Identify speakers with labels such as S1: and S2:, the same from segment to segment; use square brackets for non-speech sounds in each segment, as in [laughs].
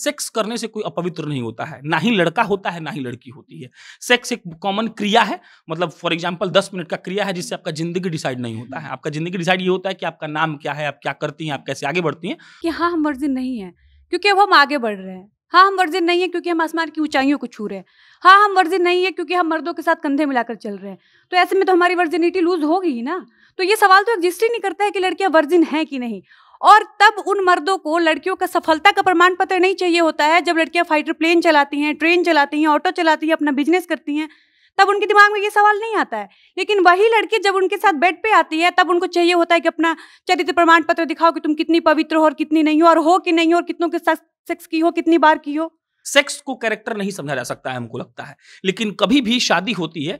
S1: Sex करने से कोई अपवित्र नहीं होता है ना ही लड़का होता है ना ही लड़की होती है सेक्स एक कॉमन क्रिया है मतलब फॉर एग्जाम्पल दस मिनट का क्रिया है जिससे आपका जिंदगी डिसाइड नहीं होता है आपका जिंदगी डिसाइड ये होता है कि आपका नाम क्या है आप क्या करती हैं आप कैसे आगे बढ़ती हैं
S2: कि हाँ हम वर्जिन नहीं है क्योंकि अब हम आगे बढ़ रहे हैं हाँ हम वर्जिन नहीं है क्योंकि हम आसमान की ऊंचाइयों को छू रहे हैं हाँ हम वर्जिन नहीं है क्योंकि हम मर्दों के साथ कंधे मिलाकर चल रहे हैं तो ऐसे में तो हमारी वर्जिनिटी लूज होगी ना तो ये सवाल तो एग्जिस्ट ही नहीं करता है कि लड़कियां वर्जिन है कि नहीं और तब उन मर्दों को लड़कियों का सफलता का प्रमाण पत्र नहीं चाहिए होता है जब लड़कियां फाइटर प्लेन चलाती हैं ट्रेन चलाती हैं ऑटो चलाती हैं अपना बिजनेस करती हैं तब उनके दिमाग में ये सवाल नहीं आता है लेकिन वही लड़की जब उनके साथ बेड पे आती है तब उनको चाहिए होता है कि अपना चरित्र प्रमाण पत्र दिखाओ कि तुम कितनी पवित्र हो और कितनी नहीं हो और हो कि नहीं हो और कितनों के साथ सेक्स की हो कितनी बार की हो
S1: सेक्स को कैरेक्टर नहीं समझा जा सकता है हमको लगता है लेकिन कभी भी शादी होती है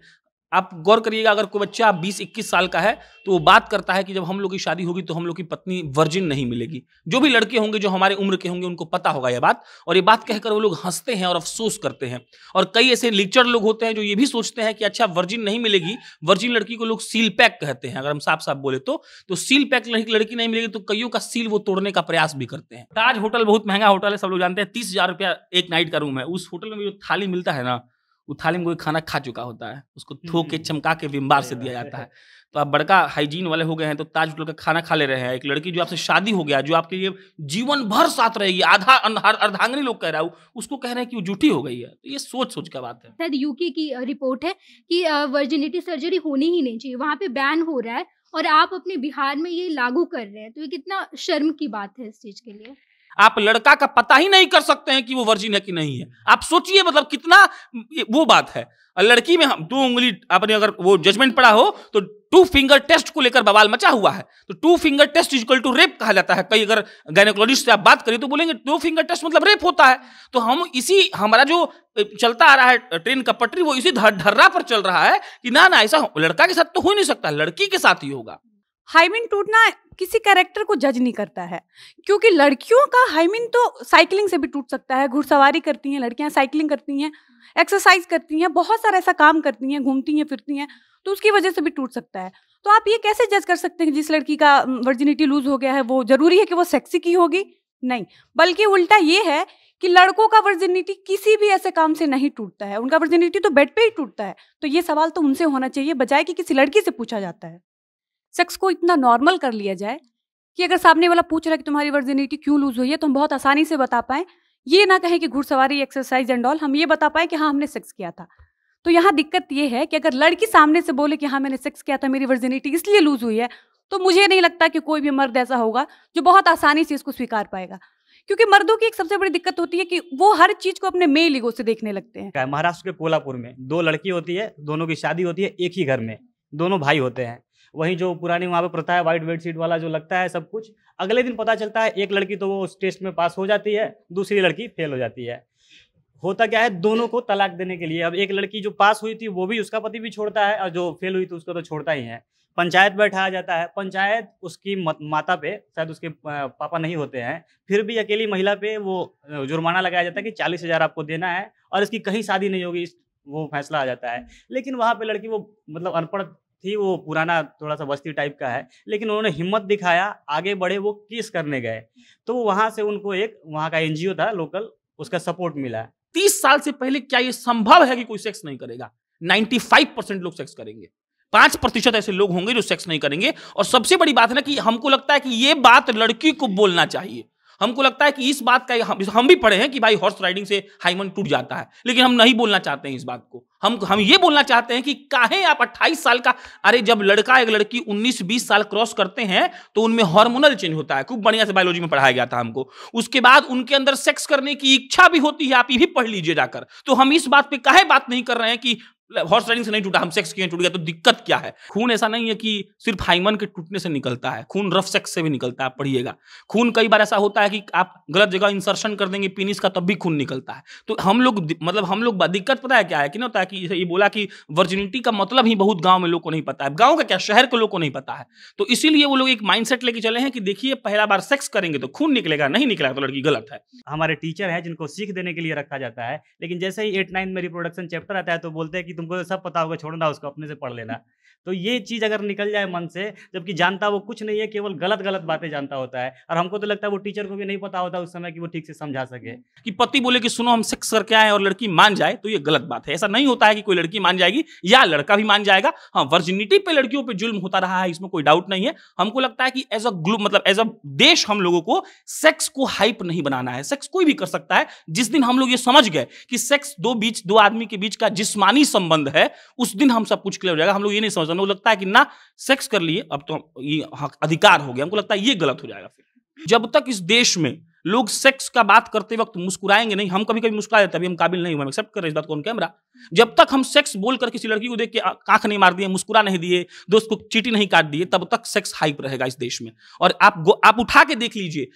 S1: आप गौर करिएगा अगर कोई बच्चा बीस इक्कीस साल का है तो वो बात करता है कि जब हम लोग की शादी होगी तो हम लोग की पत्नी वर्जिन नहीं मिलेगी जो भी लड़के होंगे जो हमारे उम्र के होंगे उनको पता होगा ये बात और ये बात कहकर वो लोग हंसते हैं और अफसोस करते हैं और कई ऐसे लिक्चर लोग होते हैं जो ये भी सोचते हैं कि अच्छा वर्जिन नहीं मिलेगी वर्जिन लड़की को लोग सील पैक कहते हैं अगर हम साफ साफ बोले तो, तो सील पैक लड़की नहीं मिलेगी तो कईयों का सील वो तोड़ने का प्रयास भी करते हैं ताज होटल बहुत महंगा होटल है सब लोग जानते हैं तीस हजार रुपया एक नाइट का रूम है उस होटल में जो थाली मिलता है ना वो थाली में कोई खाना खा चुका होता है उसको थो के हम्म। चमका के विम्बार से दिया जाता है [laughs] तो आप बड़का हाइजीन वाले हो गए हैं तो ताज होटल का खाना खा ले रहे हैं एक लड़की जो आपसे शादी हो गया जो आपके लिए जीवन भर साथ रहेगी आधा अर्धांगनी लोग कह रहा हूँ उसको कह रहे हैं कि वो जूठी हो गई है तो ये सोच सोच का बात है
S3: शायद यूके की रिपोर्ट है कि वर्जिनिटी सर्जरी होनी ही नहीं चाहिए वहाँ पे बैन हो रहा है और आप अपने बिहार में ये लागू कर रहे हैं तो ये कितना शर्म की बात है इस चीज के लिए
S1: आप लड़का का पता ही नहीं कर सकते हैं कि वो वर्जिन है कि नहीं है आप सोचिए मतलब कितना वो बात है लड़की में हम दो उंगली आपने अगर वो जजमेंट पड़ा हो तो टू फिंगर टेस्ट को लेकर बवाल मचा हुआ है तो two finger test is equal to rape कहा जाता है कई अगर गायनेकोलॉजिस्ट से आप बात करें तो बोलेंगे टू फिंगर टेस्ट मतलब रेप होता है तो हम इसी हमारा जो चलता आ रहा है ट्रेन का पटरी वो इसी धर्रा पर चल रहा है कि ना ना ऐसा लड़का के साथ तो हो ही नहीं सकता लड़की के साथ ही होगा
S2: हाइमिन टूटना किसी कैरेक्टर को जज नहीं करता है क्योंकि लड़कियों का हाइमिन तो साइकिलिंग से भी टूट सकता है घुड़सवारी करती हैं लड़कियां साइकिलिंग करती हैं एक्सरसाइज करती हैं बहुत सारा ऐसा काम करती हैं घूमती हैं फिरती हैं तो उसकी वजह से भी टूट सकता है तो आप ये कैसे जज कर सकते हैं जिस लड़की का वर्जिनिटी लूज हो गया है वो जरूरी है कि वो सेक्सी की होगी नहीं बल्कि उल्टा ये है कि लड़कों का वर्जिनिटी किसी भी ऐसे काम से नहीं टूटता है उनका वर्जिनिटी तो बेड पे ही टूटता है तो ये सवाल तो उनसे होना चाहिए बजाय कि किसी लड़की से पूछा जाता है सेक्स को इतना नॉर्मल कर लिया जाए कि अगर सामने वाला पूछ रहा है कि तुम्हारी वर्जिनिटी क्यों लूज हुई है तो हम बहुत आसानी से बता पाएं ये ना कहें कि घुड़सवारी एक्सरसाइज एंड ऑल हम ये बता पाएं कि हाँ हमने सेक्स किया था तो यहाँ दिक्कत ये है कि अगर लड़की सामने से बोले कि हाँ मैंने सेक्स किया था मेरी वर्जिनिटी इसलिए लूज हुई है तो मुझे नहीं लगता कि कोई भी मर्द ऐसा होगा जो बहुत आसानी से इसको स्वीकार पाएगा क्योंकि मर्दों की एक सबसे बड़ी दिक्कत होती है कि वो हर चीज को अपने मेल ईगो से देखने लगते हैं
S4: महाराष्ट्र के कोलापुर में दो लड़की होती है दोनों की शादी होती है एक ही घर में दोनों भाई होते हैं वहीं जो पुरानी वहाँ पे प्रथा है व्हाइट बेडशीट वाला जो लगता है सब कुछ अगले दिन पता चलता है एक लड़की तो वो उस टेस्ट में पास हो जाती है दूसरी लड़की फेल हो जाती है होता क्या है दोनों को तलाक देने के लिए अब एक लड़की जो पास हुई थी वो भी उसका पति भी छोड़ता है और जो फेल हुई थी उसको तो छोड़ता ही है पंचायत बैठाया जाता है पंचायत उसकी माता पे शायद उसके पापा नहीं होते हैं फिर भी अकेली महिला पे वो जुर्माना लगाया जाता है कि चालीस हजार आपको देना है और इसकी कहीं शादी नहीं होगी वो फैसला आ जाता है लेकिन वहाँ पे लड़की वो मतलब अनपढ़ थी वो पुराना थोड़ा सा बस्ती टाइप का है लेकिन उन्होंने हिम्मत दिखाया आगे बढ़े वो केस करने गए तो वहाँ से उनको एक वहाँ का एनजीओ था लोकल उसका सपोर्ट मिला तीस साल से पहले क्या ये संभव है कि कोई सेक्स नहीं करेगा
S1: फाइव परसेंट लोग सेक्स करेंगे पांच प्रतिशत ऐसे लोग होंगे जो सेक्स नहीं करेंगे और सबसे बड़ी बात है ना कि हमको लगता है कि ये बात लड़की को बोलना चाहिए हमको लगता है कि इस बात का हम, हम भी पढ़े हैं कि भाई हॉर्स राइडिंग से हाइमन टूट जाता है लेकिन हम नहीं बोलना चाहते हैं इस बात को हम हम ये बोलना चाहते हैं कि काहे आप 28 साल का अरे जब लड़का एक लड़की 19-20 साल क्रॉस करते हैं तो उनमें हार्मोनल चेंज होता है खूब बढ़िया से बायोलॉजी में पढ़ाया गया था हमको उसके बाद उनके अंदर सेक्स करने की इच्छा भी होती है आप ये भी पढ़ लीजिए जाकर तो हम इस बात पर काहे बात नहीं कर रहे हैं कि हॉर्स राइडिंग से नहीं टूटा हम सेक्स क्यों टूट गया तो दिक्कत क्या है खून ऐसा नहीं है कि सिर्फ हाइमन के टूटने से निकलता है खून रफ सेक्स से भी निकलता है आप पढ़िएगा खून कई बार ऐसा होता है कि आप गलत जगह इंसर्शन कर देंगे पीनिस का तब भी खून निकलता है तो हम लोग मतलब हम लोग दिक्कत पता है क्या है कि ना होता है कि ये बोला कि वर्जिनिटी का मतलब ही बहुत गाँव में लोग को नहीं पता है गाँव का क्या शहर के लोग को नहीं पता है तो इसीलिए वो लोग एक माइंड
S4: लेके चले हैं कि देखिए पहला बार सेक्स करेंगे तो खून निकलेगा नहीं निकलेगा तो लड़की गलत है हमारे टीचर है जिनको सीख देने के लिए रखा जाता है लेकिन जैसे ही एट नाइन में रिप्रोडक्शन चैप्टर आता है तो बोलते हैं कि कि तुमको सब पता होगा छोड़ना उसको अपने से पढ़ लेना तो ये चीज़ अगर निकल जाए मन से जबकि जानता वो कुछ नहीं है केवल गलत गलत बातें जानता होता है और हमको तो लगता है वो टीचर को भी नहीं पता होता उस समय कि वो ठीक से समझा सके कि
S1: पति बोले कि सुनो हम सेक्स करके आए और लड़की मान जाए तो ये गलत बात है ऐसा नहीं होता है कि कोई लड़की मान जाएगी या लड़का भी मान जाएगा हाँ वर्जिनिटी पे लड़कियों पर जुल्म होता रहा है इसमें कोई डाउट नहीं है हमको लगता है कि एज अ ग्लू मतलब एज अ देश हम लोगों को सेक्स को हाइप नहीं बनाना है सेक्स कोई भी कर सकता है जिस दिन हम लोग ये समझ गए कि सेक्स दो बीच दो आदमी के बीच का जिसमानी संबंध संबंध है उस दिन हम सब कुछ क्लियर हो जाएगा हम लोग ये नहीं समझते हम लोग लगता है कि ना सेक्स कर लिए अब तो ये अधिकार हो गया हमको लगता है ये गलत हो जाएगा फिर जब तक इस देश में लोग सेक्स का बात करते वक्त मुस्कुराएंगे नहीं हम कभी कभी मुस्कुरा देते अभी हम काबिल नहीं हुए एक्सेप्ट कर रहे इस बात को कैमरा जब तक हम सेक्स बोल कर किसी लड़की को देख के आंख नहीं मार दिए मुस्कुरा नहीं दिए दोस्त को चीटी नहीं काट दिए तब तक सेक्स हाइप रहेगा इस देश में और आप आप उठा के देख लीजिए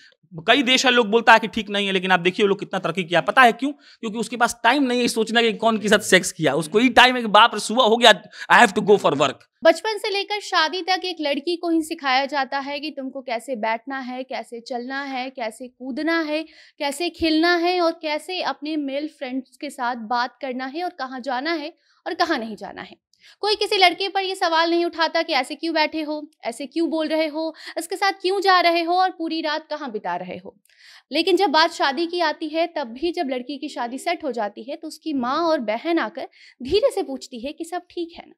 S1: कई देश है लोग बोलता है कि ठीक नहीं है लेकिन आप देखिए लोग कितना तरक्की किया पता है क्यों क्योंकि उसके पास टाइम नहीं है सोचना कि कौन के साथ सेक्स किया उसको ये टाइम है कि बाप सुबह हो गया I have to go for work
S5: बचपन से लेकर शादी तक एक लड़की को ही सिखाया जाता है कि तुमको कैसे बैठना है कैसे चलना है कैसे कूदना है कैसे खेलना है और कैसे अपने मेल फ्रेंड्स के साथ बात करना है और कहाँ जाना है और कहाँ नहीं जाना है कोई किसी लड़के पर यह सवाल नहीं उठाता कि ऐसे क्यों बैठे हो ऐसे क्यों बोल रहे हो इसके साथ क्यों जा रहे हो और पूरी रात कहाँ बिता रहे हो लेकिन जब बात शादी की आती है तब भी जब लड़की की शादी सेट हो जाती है तो उसकी माँ और बहन आकर धीरे से पूछती है कि सब ठीक है ना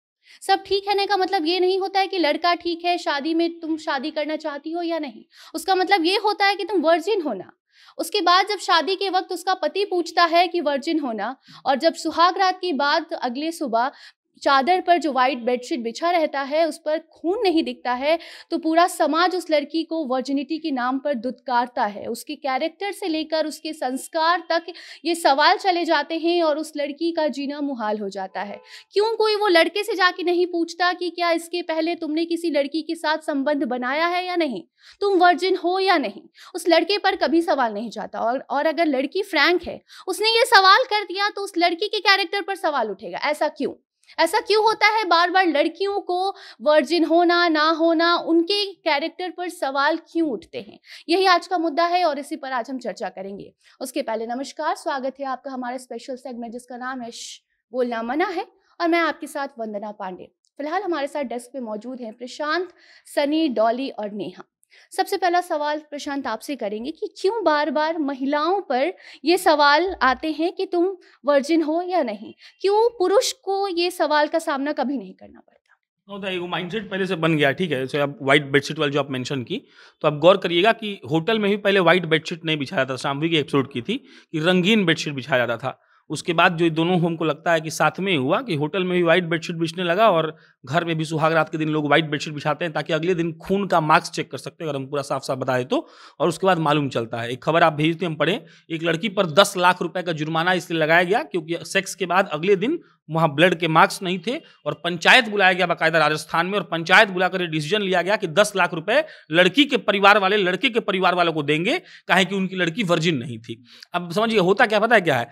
S5: सब ठीक है का मतलब ये नहीं होता है कि लड़का ठीक है शादी में तुम शादी करना चाहती हो या नहीं उसका मतलब ये होता है कि तुम वर्जिन होना उसके बाद जब शादी के वक्त उसका पति पूछता है कि वर्जिन होना और जब सुहाग रात की बात अगले सुबह चादर पर जो वाइट बेडशीट बिछा रहता है उस पर खून नहीं दिखता है तो पूरा समाज उस लड़की को वर्जिनिटी के नाम पर दुदकारता है उसके कैरेक्टर से लेकर उसके संस्कार तक ये सवाल चले जाते हैं और उस लड़की का जीना मुहाल हो जाता है क्यों कोई वो लड़के से जाके नहीं पूछता कि क्या इसके पहले तुमने किसी लड़की के साथ संबंध बनाया है या नहीं तुम वर्जिन हो या नहीं उस लड़के पर कभी सवाल नहीं जाता और, और अगर लड़की फ्रैंक है उसने ये सवाल कर दिया तो उस लड़की के कैरेक्टर पर सवाल उठेगा ऐसा क्यों ऐसा क्यों होता है बार बार लड़कियों को वर्जिन होना ना होना उनके कैरेक्टर पर सवाल क्यों उठते हैं यही आज का मुद्दा है और इसी पर आज हम चर्चा करेंगे उसके पहले नमस्कार स्वागत है आपका हमारे स्पेशल सेगमेंट जिसका नाम है बोलना मना है और मैं आपके साथ वंदना पांडे फिलहाल हमारे साथ डेस्क पे मौजूद हैं प्रशांत सनी डॉली और नेहा सबसे पहला सवाल प्रशांत आपसे करेंगे कि क्यों बार बार महिलाओं पर ये सवाल आते हैं कि तुम वर्जिन हो या नहीं क्यों पुरुष को ये सवाल का सामना कभी नहीं करना पड़ता
S1: होता है वो माइंडसेट पहले से बन गया ठीक है जैसे आप व्हाइट बेडशीट वाली जो आप मेंशन की तो आप गौर करिएगा कि होटल में भी पहले व्हाइट बेडशीट नहीं बिछाया जाता शाम्भी की एपिसोड की थी कि रंगीन बेडशीट बिछाया जाता था उसके बाद जो दोनों हमको लगता है कि साथ में हुआ कि होटल में भी व्हाइट बेडशीट बिछने लगा और घर में भी सुहाग रात के दिन लोग व्हाइट बेडशीट बिछाते हैं ताकि अगले दिन खून का मार्क्स चेक कर सकते हैं अगर हम पूरा साफ साफ बताए तो और उसके बाद मालूम चलता है एक खबर आप भेजते हम पढ़े एक लड़की पर दस लाख रुपए का जुर्माना इसलिए लगाया गया क्योंकि सेक्स के बाद अगले दिन वहाँ ब्लड के मार्क्स नहीं थे और पंचायत बुलाया गया बाकायदा राजस्थान में और पंचायत बुलाकर डिसीजन लिया गया कि दस लाख रुपए लड़की के परिवार वाले लड़के के परिवार वालों को देंगे कहे कि उनकी लड़की वर्जिन नहीं थी अब समझिए होता क्या पता है क्या है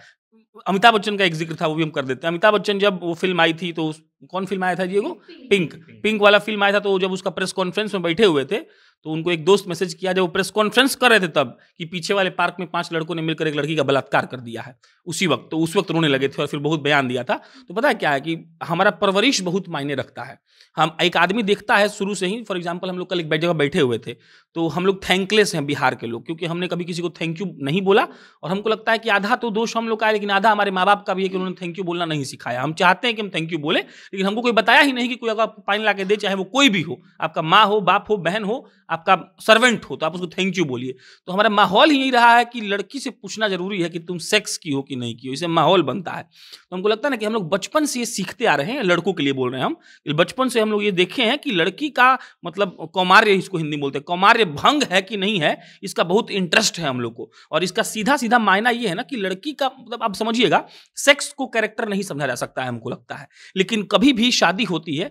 S1: अमिताभ बच्चन का एक जिक्र था वो भी हम कर देते हैं अमिताभ बच्चन जब वो फिल्म आई थी तो कौन फिल्म आया था जी वो पिंक पिंक वाला फिल्म आया था तो जब उसका प्रेस कॉन्फ्रेंस में बैठे हुए थे तो उनको एक दोस्त मैसेज किया जब वो प्रेस कॉन्फ्रेंस कर रहे थे तब कि पीछे वाले पार्क में पांच लड़कों ने मिलकर एक लड़की का बलात्कार कर दिया है उसी वक्त तो उस वक्त रोने लगे थे और फिर बहुत बयान दिया था तो पता है क्या है कि हमारा परवरिश बहुत मायने रखता है हम एक आदमी देखता है शुरू से ही फॉर एग्जाम्पल हम लोग कल एक जगह बैठे हुए थे तो हम लोग थैंकलेस हैं बिहार के लोग क्योंकि हमने कभी किसी को थैंक यू नहीं बोला और हमको लगता है कि आधा तो दोष हम लोग का है लेकिन आधा हमारे माँ बाप का भी है कि उन्होंने थैंक यू बोलना नहीं सिखाया हम चाहते हैं कि हम थैंक यू बोले लेकिन हमको कोई बताया ही नहीं कि कोई अगर पानी ला के दे चाहे वो कोई भी हो आपका माँ हो बाप हो बहन हो आपका सर्वेंट हो तो आप उसको थैंक यू बोलिए तो हमारा माहौल ही यही रहा है कि लड़की से पूछना जरूरी है कि तुम सेक्स की हो कि नहीं की हो इसे माहौल बनता है तो हमको लगता है ना कि हम लोग बचपन से ये सीखते आ रहे हैं लड़कों के लिए बोल रहे हैं हम बचपन से हम लोग ये देखे हैं कि लड़की का मतलब कौमार्य इसको हिंदी बोलते हैं कौमार्य भंग है कि नहीं है इसका बहुत इंटरेस्ट है हम लोग को और इसका सीधा सीधा मायना ये है ना कि लड़की का मतलब आप समझिएगा सेक्स को कैरेक्टर नहीं समझा जा सकता है हमको लगता है लेकिन कभी भी शादी होती है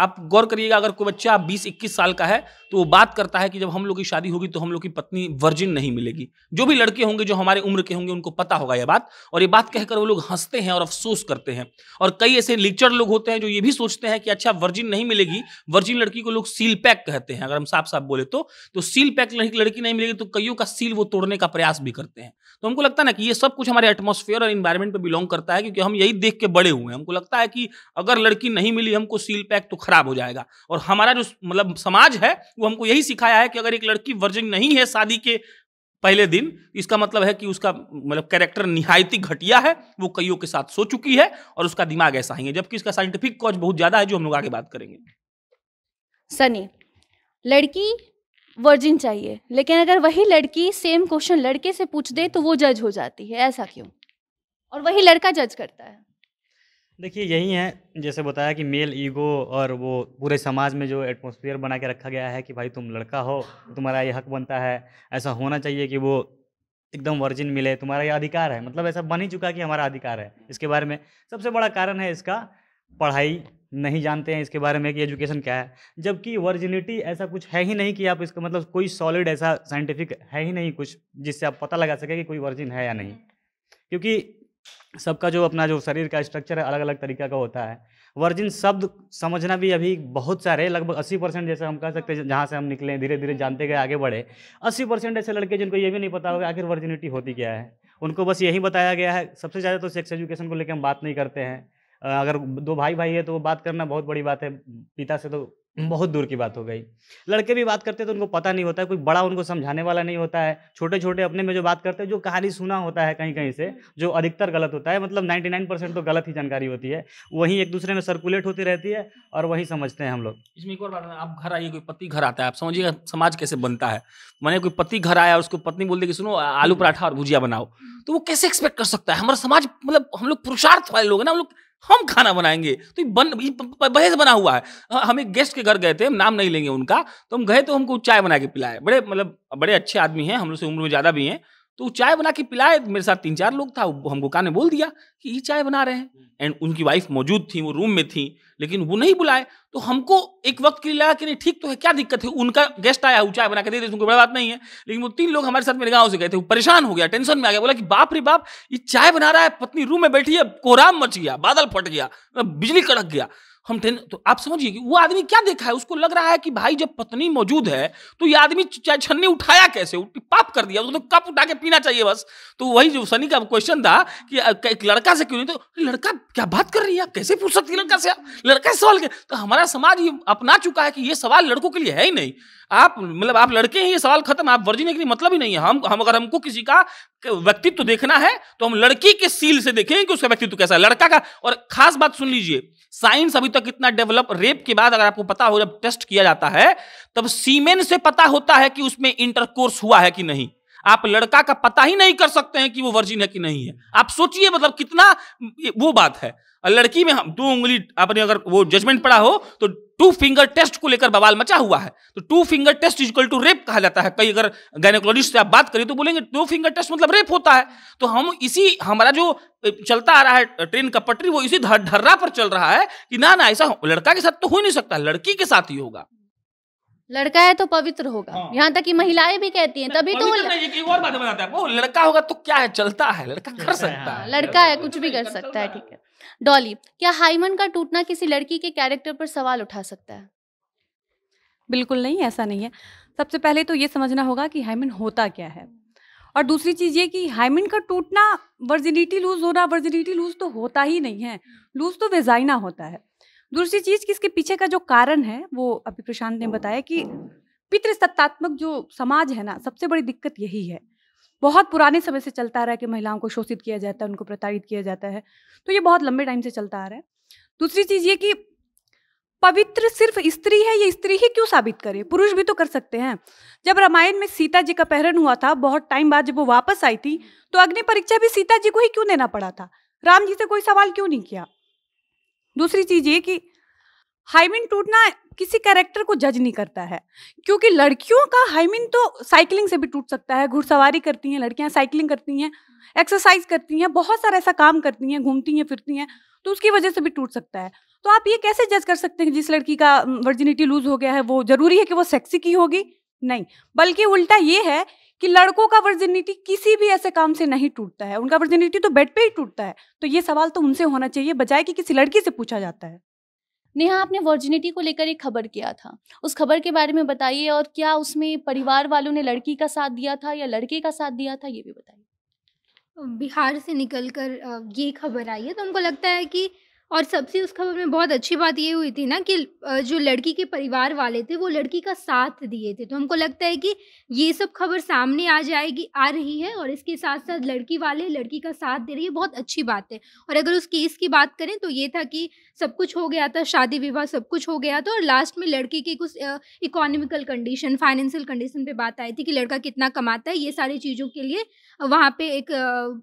S1: आप गौर करिएगा अगर कोई बच्चा बीस इक्कीस साल का है तो वो बात करता है कि जब हम लोग की शादी होगी तो हम लोग की पत्नी वर्जिन नहीं मिलेगी जो भी लड़के होंगे जो हमारे उम्र के होंगे उनको पता होगा ये बात और ये बात कहकर वो लोग हंसते हैं और अफसोस करते हैं और कई ऐसे लिक्चर लोग होते हैं जो ये भी सोचते हैं कि अच्छा वर्जिन नहीं मिलेगी वर्जिन लड़की को लोग सील पैक कहते हैं अगर हम साफ साफ बोले तो, तो सील पैक लड़की नहीं मिलेगी तो कईयों का सील वो तोड़ने का प्रयास भी करते हैं तो हमको लगता है ना कि ये सब कुछ हमारे एटमोसफेयर और इन्वायरमेंट पर बिलोंग करता है क्योंकि हम यही देख के बड़े हुए हैं हमको लगता है कि अगर लड़की नहीं मिली हमको सील पैक तो खराब हो जाएगा और हमारा जो मतलब समाज है वो हमको यही सिखाया है कि अगर एक लड़की वर्जिन नहीं है शादी के पहले दिन इसका मतलब है कि उसका मतलब कैरेक्टर निहायती घटिया है वो कईयों के साथ सो चुकी है और उसका दिमाग ऐसा ही है जबकि इसका साइंटिफिक कॉज बहुत ज़्यादा है जो हम लोग आगे बात करेंगे
S5: सनी लड़की वर्जिन चाहिए लेकिन अगर वही लड़की सेम क्वेश्चन लड़के से पूछ दे तो वो जज हो जाती है ऐसा क्यों और वही लड़का जज करता है
S4: देखिए यही है जैसे बताया कि मेल ईगो और वो पूरे समाज में जो एटमोसफियर बना के रखा गया है कि भाई तुम लड़का हो तुम्हारा ये हक बनता है ऐसा होना चाहिए कि वो एकदम वर्जिन मिले तुम्हारा ये अधिकार है मतलब ऐसा बन ही चुका कि हमारा अधिकार है इसके बारे में सबसे बड़ा कारण है इसका पढ़ाई नहीं जानते हैं इसके बारे में कि एजुकेशन क्या है जबकि वर्जिनिटी ऐसा कुछ है ही नहीं कि आप इसका मतलब कोई सॉलिड ऐसा साइंटिफिक है ही नहीं कुछ जिससे आप पता लगा सके कि कोई वर्जिन है या नहीं हम्म। क्योंकि सबका जो अपना जो शरीर का स्ट्रक्चर है अलग अलग तरीका का होता है वर्जिन शब्द समझना भी अभी बहुत सारे लगभग 80 परसेंट जैसे हम कह सकते हैं जहाँ से हम निकले धीरे धीरे जानते गए आगे बढ़े 80 परसेंट ऐसे लड़के जिनको ये भी नहीं पता होगा आखिर वर्जिनिटी होती क्या है उनको बस यही बताया गया है सबसे ज़्यादा तो सेक्स एजुकेशन को लेकर हम बात नहीं करते हैं अगर दो भाई भाई है तो वो बात करना बहुत बड़ी बात है पिता से तो बहुत दूर की बात हो गई लड़के भी बात करते हैं तो उनको पता नहीं होता है कोई बड़ा उनको समझाने वाला नहीं होता है छोटे छोटे अपने में जो बात करते हैं जो कहानी सुना होता है कहीं कहीं से जो अधिकतर गलत होता है मतलब 99 परसेंट तो गलत ही जानकारी होती है वहीं एक दूसरे में सर्कुलेट होती रहती है और वहीं समझते हैं हम लोग
S1: इसमें एक और बात आप घर आइए कोई पति घर आता
S4: है आप समझिए समाज कैसे
S1: बनता है मैंने कोई पति घर आया उसको पत्नी बोलते कि सुनो आलू पराठा और भुजिया बनाओ तो वो कैसे एक्सपेक्ट कर सकता है हमारा समाज मतलब हम लोग पुरुषार्थ वाले लोग हैं ना हम लोग हम खाना बनाएंगे तो बन बहस बना हुआ है हम एक गेस्ट के घर गए थे हम नाम नहीं लेंगे उनका तो हम गए तो हमको चाय बना के पिलाए बड़े मतलब बड़े अच्छे आदमी हैं हम लोग से उम्र में ज़्यादा भी हैं तो चाय बना के पिलाए मेरे साथ तीन चार लोग था हम का ने बोल दिया कि ये चाय बना रहे हैं एंड हम्म। उनकी वाइफ मौजूद थी वो रूम में थी लेकिन वो नहीं बुलाए तो हमको एक वक्त के लिए लगा कि नहीं ठीक तो है क्या दिक्कत है उनका गेस्ट आया वो चाय बना के दे दे उनको बड़ा बात नहीं है लेकिन वो तीन लोग हमारे साथ मेरे गाँव से गए थे वो परेशान हो गया टेंशन में आ गया बोला कि बाप रे बाप ये चाय बना रहा है पत्नी रूम में बैठी है कोहराम मच गया बादल फट गया बिजली कड़क गया हम ट्रेन तो आप समझिए कि वो आदमी क्या देखा है उसको लग रहा है कि भाई जब पत्नी मौजूद है तो ये आदमी चाहे छन्नी उठाया कैसे पाप कर दिया उसने तो कप उठा के पीना चाहिए बस तो वही जो सनी का क्वेश्चन था कि एक लड़का से क्यों नहीं तो लड़का क्या बात कर रही है आप कैसे पूछ सकती लड़का से आप लड़का सवाल तो हमारा समाज ये अपना चुका है कि ये सवाल लड़कों के लिए है ही नहीं आप मतलब आप लड़के हैं ये सवाल खत्म आप वर्जी ने मतलब ही नहीं है हम हम अगर हमको किसी का व्यक्तित्व देखना है तो हम लड़की के सील से देखेंगे कि उसका व्यक्तित्व कैसा है लड़का का और खास बात सुन लीजिए साइंस अभी तक इतना डेवलप रेप के बाद अगर आपको पता हो जब टेस्ट किया जाता है तब सीमेन से पता होता है कि उसमें इंटरकोर्स हुआ है कि नहीं आप लड़का का पता ही नहीं कर सकते हैं कि वो वर्जिन है कि नहीं है आप सोचिए मतलब कितना वो बात है लड़की में हम दो उंगली आपने अगर वो जजमेंट पड़ा हो तो टू फिंगर टेस्ट को लेकर बवाल मचा हुआ है तो two finger test is equal to rape कहा जाता है कई अगर गायनेकोलॉजिस्ट से आप बात करें तो बोलेंगे टू फिंगर टेस्ट मतलब रेप होता है तो हम इसी हमारा जो चलता आ रहा है ट्रेन का पटरी वो इसी धर्रा पर चल रहा है कि ना ना ऐसा लड़का के साथ तो हो नहीं सकता लड़की के साथ ही होगा
S5: लड़का है तो पवित्र होगा हाँ। यहाँ तक कि महिलाएं भी कहती हैं तभी तो एक
S1: और बात वो लड़का होगा तो क्या है चलता है लड़का कर
S5: सकता है लड़का है कुछ भी कर सकता है ठीक है डॉली क्या हाइमन का टूटना किसी लड़की
S2: के कैरेक्टर पर सवाल उठा सकता है बिल्कुल नहीं ऐसा नहीं है सबसे पहले तो ये समझना होगा कि हाइमन होता क्या है और दूसरी चीज़ ये कि हाइमिन का टूटना वर्जिनिटी लूज होना वर्जिनिटी लूज तो होता ही नहीं है लूज तो वेजाइना होता है दूसरी चीज कि इसके पीछे का जो कारण है वो अभी प्रशांत ने बताया कि पितृसत्तात्मक जो समाज है ना सबसे बड़ी दिक्कत यही है बहुत पुराने समय से चलता आ रहा है कि महिलाओं को शोषित किया जाता है उनको प्रताड़ित किया जाता है तो ये बहुत लंबे टाइम से चलता आ रहा है दूसरी चीज़ ये कि पवित्र सिर्फ स्त्री है ये स्त्री ही क्यों साबित करे पुरुष भी तो कर सकते हैं जब रामायण में सीता जी का पहरन हुआ था बहुत टाइम बाद जब वो वापस आई थी तो अग्नि परीक्षा भी सीता जी को ही क्यों देना पड़ा था राम जी से कोई सवाल क्यों नहीं किया दूसरी चीज ये कि हाइमिन टूटना किसी कैरेक्टर को जज नहीं करता है क्योंकि लड़कियों का हाइमिन तो साइकिलिंग से भी टूट सकता है घुड़सवारी करती हैं लड़कियां साइकिलिंग करती हैं एक्सरसाइज करती हैं बहुत सारा ऐसा काम करती हैं घूमती हैं फिरती हैं तो उसकी वजह से भी टूट सकता है तो आप ये कैसे जज कर सकते हैं जिस लड़की का वर्जिनिटी लूज हो गया है वो जरूरी है कि वो सेक्सी की होगी नहीं बल्कि उल्टा ये है कि लड़कों का वर्जिनिटी किसी भी ऐसे काम से नहीं टूटता है उनका वर्जिनिटी तो बेड पे ही टूटता है तो ये सवाल तो उनसे होना चाहिए बजाय कि किसी लड़की से पूछा जाता है
S5: नेहा आपने वर्जिनिटी
S2: को लेकर एक खबर किया था उस खबर के बारे में बताइए और क्या उसमें
S3: परिवार वालों ने लड़की का साथ दिया था या लड़के का साथ दिया था ये भी बताइए बिहार से निकलकर ये खबर आई है तो हमको लगता है कि और सबसे उस खबर में बहुत अच्छी बात ये हुई थी ना कि जो लड़की के परिवार वाले थे वो लड़की का साथ दिए थे तो हमको लगता है कि ये सब खबर सामने आ जाएगी आ रही है और इसके साथ साथ लड़की वाले लड़की का साथ दे रही है बहुत अच्छी बात है और अगर उस केस की बात करें तो ये था कि सब कुछ हो गया था शादी विवाह सब कुछ हो गया था और लास्ट में लड़की की कुछ इकोनॉमिकल कंडीशन फाइनेंशियल कंडीशन पर बात आई थी कि लड़का कितना कमाता है ये सारी चीज़ों के लिए वहाँ पे एक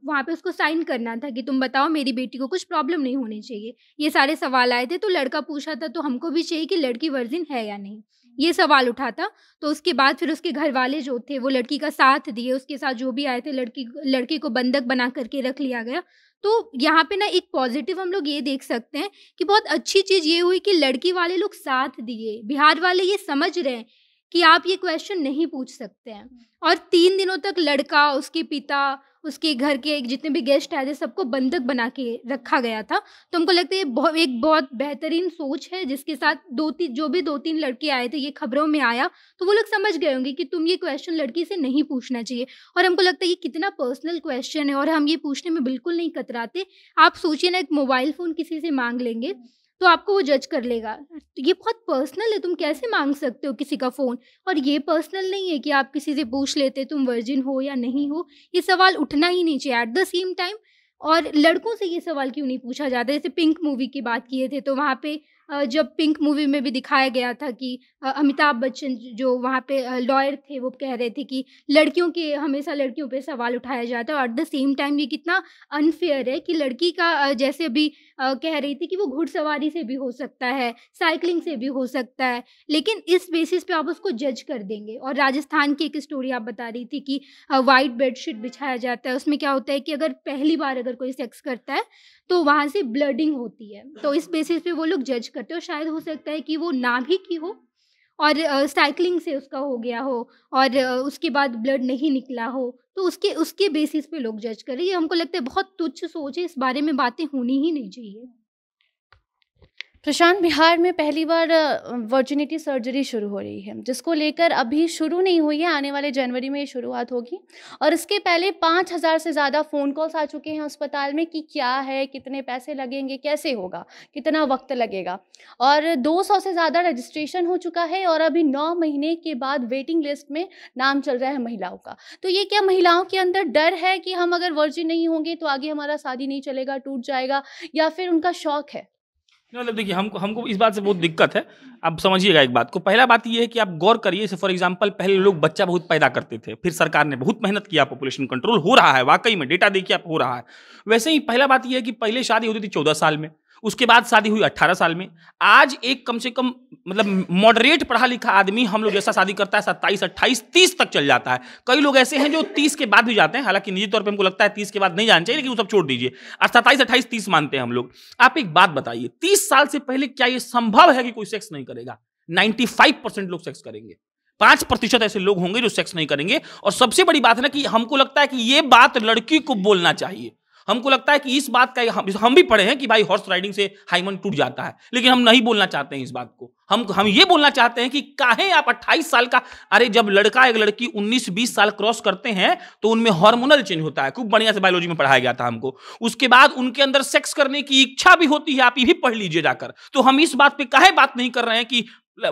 S3: वहाँ पे उसको साइन करना था कि तुम बताओ मेरी बेटी को कुछ प्रॉब्लम नहीं होनी चाहिए ये सारे सवाल आए थे तो लड़का पूछा था तो हमको भी चाहिए कि लड़की वर्जिन है या नहीं ये सवाल उठा था तो उसके बाद फिर उसके घर वाले जो थे वो लड़की का साथ दिए उसके साथ जो भी आए थे लड़की लड़की को बंधक बना करके रख लिया गया तो यहाँ पे ना एक पॉजिटिव हम लोग ये देख सकते हैं कि बहुत अच्छी चीज़ ये हुई कि लड़की वाले लोग साथ दिए बिहार वाले ये समझ रहे हैं कि आप ये क्वेश्चन नहीं पूछ सकते हैं हम्म। और तीन दिनों तक लड़का उसके पिता उसके घर के जितने भी गेस्ट आए थे सबको बंधक बना के रखा गया था तो हमको लगता है बहुत एक बहुत बेहतरीन सोच है जिसके साथ दो तीन जो भी दो तीन लड़के आए थे ये खबरों में आया तो वो लोग समझ गए होंगे कि तुम ये क्वेश्चन लड़की से नहीं पूछना चाहिए और हमको लगता है ये कितना पर्सनल क्वेश्चन है और हम ये पूछने में बिल्कुल नहीं कतराते आप सोचिए ना एक मोबाइल फ़ोन किसी से मांग लेंगे हम्म। तो आपको वो जज कर लेगा तो ये बहुत पर्सनल है तुम कैसे मांग सकते हो किसी का फ़ोन और ये पर्सनल नहीं है कि आप किसी से पूछ लेते तुम वर्जिन हो या नहीं हो ये सवाल उठना ही नहीं चाहिए एट द सेम टाइम और लड़कों से ये सवाल क्यों नहीं पूछा जाता जैसे पिंक मूवी की बात किए थे तो वहाँ पे जब पिंक मूवी में भी दिखाया गया था कि अमिताभ बच्चन जो वहाँ पे लॉयर थे वो कह रहे थे कि लड़कियों के हमेशा लड़कियों पे सवाल उठाया जाता है और एट द सेम टाइम ये कितना अनफेयर है कि लड़की का जैसे अभी कह रही थी कि वो घुड़सवारी से भी हो सकता है साइकिलिंग से भी हो सकता है लेकिन इस बेसिस पे आप उसको जज कर देंगे और राजस्थान की एक स्टोरी आप बता रही थी कि वाइट बेडशीट बिछाया जाता है उसमें क्या होता है कि अगर पहली बार अगर कोई सेक्स करता है तो वहाँ से ब्लडिंग होती है तो इस बेसिस पे वो लोग जज करते हैं और शायद हो सकता है कि वो ना भी की हो और साइकिलिंग से उसका हो गया हो और उसके बाद ब्लड नहीं निकला हो तो उसके उसके बेसिस पे लोग जज करें हैं हमको लगता है बहुत तुच्छ सोच है इस बारे में बातें होनी ही नहीं चाहिए प्रशांत
S5: बिहार में पहली बार वर्जिनिटी सर्जरी शुरू हो रही है जिसको लेकर अभी शुरू नहीं हुई है आने वाले जनवरी में ये शुरुआत होगी और इसके पहले पाँच हज़ार से ज़्यादा फ़ोन कॉल्स आ चुके हैं अस्पताल में कि क्या है कितने पैसे लगेंगे कैसे होगा कितना वक्त लगेगा और 200 से ज़्यादा रजिस्ट्रेशन हो चुका है और अभी नौ महीने के बाद वेटिंग लिस्ट में नाम चल रहा है महिलाओं का तो ये क्या महिलाओं के अंदर डर है कि हम अगर वर्जिन नहीं होंगे तो आगे हमारा शादी नहीं चलेगा टूट जाएगा या फिर उनका शौक है
S1: मतलब देखिए हमको हमको इस बात से बहुत दिक्कत है आप समझिएगा एक बात को पहला बात यह है कि आप गौर करिए जैसे फॉर एग्जांपल पहले लोग बच्चा बहुत पैदा करते थे फिर सरकार ने बहुत मेहनत किया पॉपुलेशन कंट्रोल हो रहा है वाकई में डेटा देखिए आप हो रहा है वैसे ही पहला बात यह है कि पहले शादी होती थी चौदह साल में उसके बाद शादी हुई अट्ठारह साल में आज एक कम से कम मतलब मॉडरेट पढ़ा लिखा आदमी हम लोग जैसा शादी करता है सत्ताईस अट्ठाईस तीस तक चल जाता है कई लोग ऐसे हैं जो तीस के बाद भी जाते हैं हालांकि निजी तौर पर हमको लगता है तीस के बाद नहीं जाना चाहिए लेकिन वो सब छोड़ दीजिए और सत्ताईस अट्ठाईस तीस मानते हैं हम लोग आप एक बात बताइए तीस साल से पहले क्या ये संभव है कि कोई सेक्स नहीं करेगा नाइन्टी फाइव परसेंट लोग सेक्स करेंगे पांच प्रतिशत ऐसे लोग होंगे जो सेक्स नहीं करेंगे और सबसे बड़ी बात है ना कि हमको लगता है कि ये बात लड़की को बोलना चाहिए हमको लगता है कि इस बात का हम, हम भी पढ़े हैं कि भाई हॉर्स राइडिंग से हाइमन टूट जाता है लेकिन हम नहीं बोलना चाहते हैं इस बात को हम हम ये बोलना चाहते हैं कि काहे आप 28 साल का अरे जब लड़का एक लड़की 19-20 साल क्रॉस करते हैं तो उनमें हार्मोनल चेंज होता है खूब बढ़िया से बायोलॉजी में पढ़ाया गया था हमको उसके बाद उनके अंदर सेक्स करने की इच्छा भी होती है आप ये भी पढ़ लीजिए जाकर तो हम इस बात पर काहे बात नहीं कर रहे हैं कि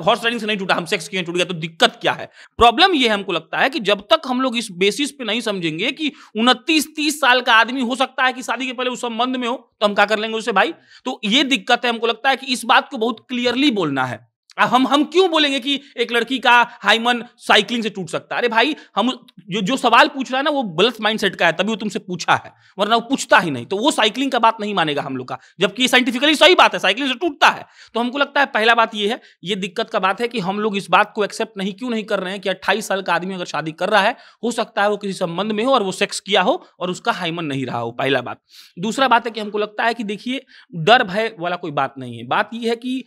S1: हॉर्स राइडिंग से नहीं टूटा हम सेक्स के टूट गया तो दिक्कत क्या है प्रॉब्लम ये हमको लगता है कि जब तक हम लोग इस बेसिस पे नहीं समझेंगे कि उनतीस तीस साल का आदमी हो सकता है कि शादी के पहले उस संबंध में हो तो हम क्या कर लेंगे उसे भाई तो ये दिक्कत है हमको लगता है कि इस बात को बहुत क्लियरली बोलना है अब हम हम क्यों बोलेंगे कि एक लड़की का हाईमन साइकिलिंग से टूट सकता है अरे भाई हम जो जो सवाल पूछ रहा है ना वो गलत माइंडसेट का है तभी वो तुमसे पूछा है वरना वो पूछता ही नहीं तो वो साइकिलिंग का बात नहीं मानेगा हम लोग का जबकि ये साइंटिफिकली सही बात है साइकिलिंग से टूटता है तो हमको लगता है पहला बात ये है ये दिक्कत का बात है कि हम लोग इस बात को एक्सेप्ट नहीं क्यों नहीं कर रहे हैं कि अट्ठाईस साल का आदमी अगर शादी कर रहा है हो सकता है वो किसी संबंध में हो और वो सेक्स किया हो और उसका हाईमन नहीं रहा हो पहला बात दूसरा बात है कि हमको लगता है कि देखिए डर भय वाला कोई बात नहीं है बात यह है कि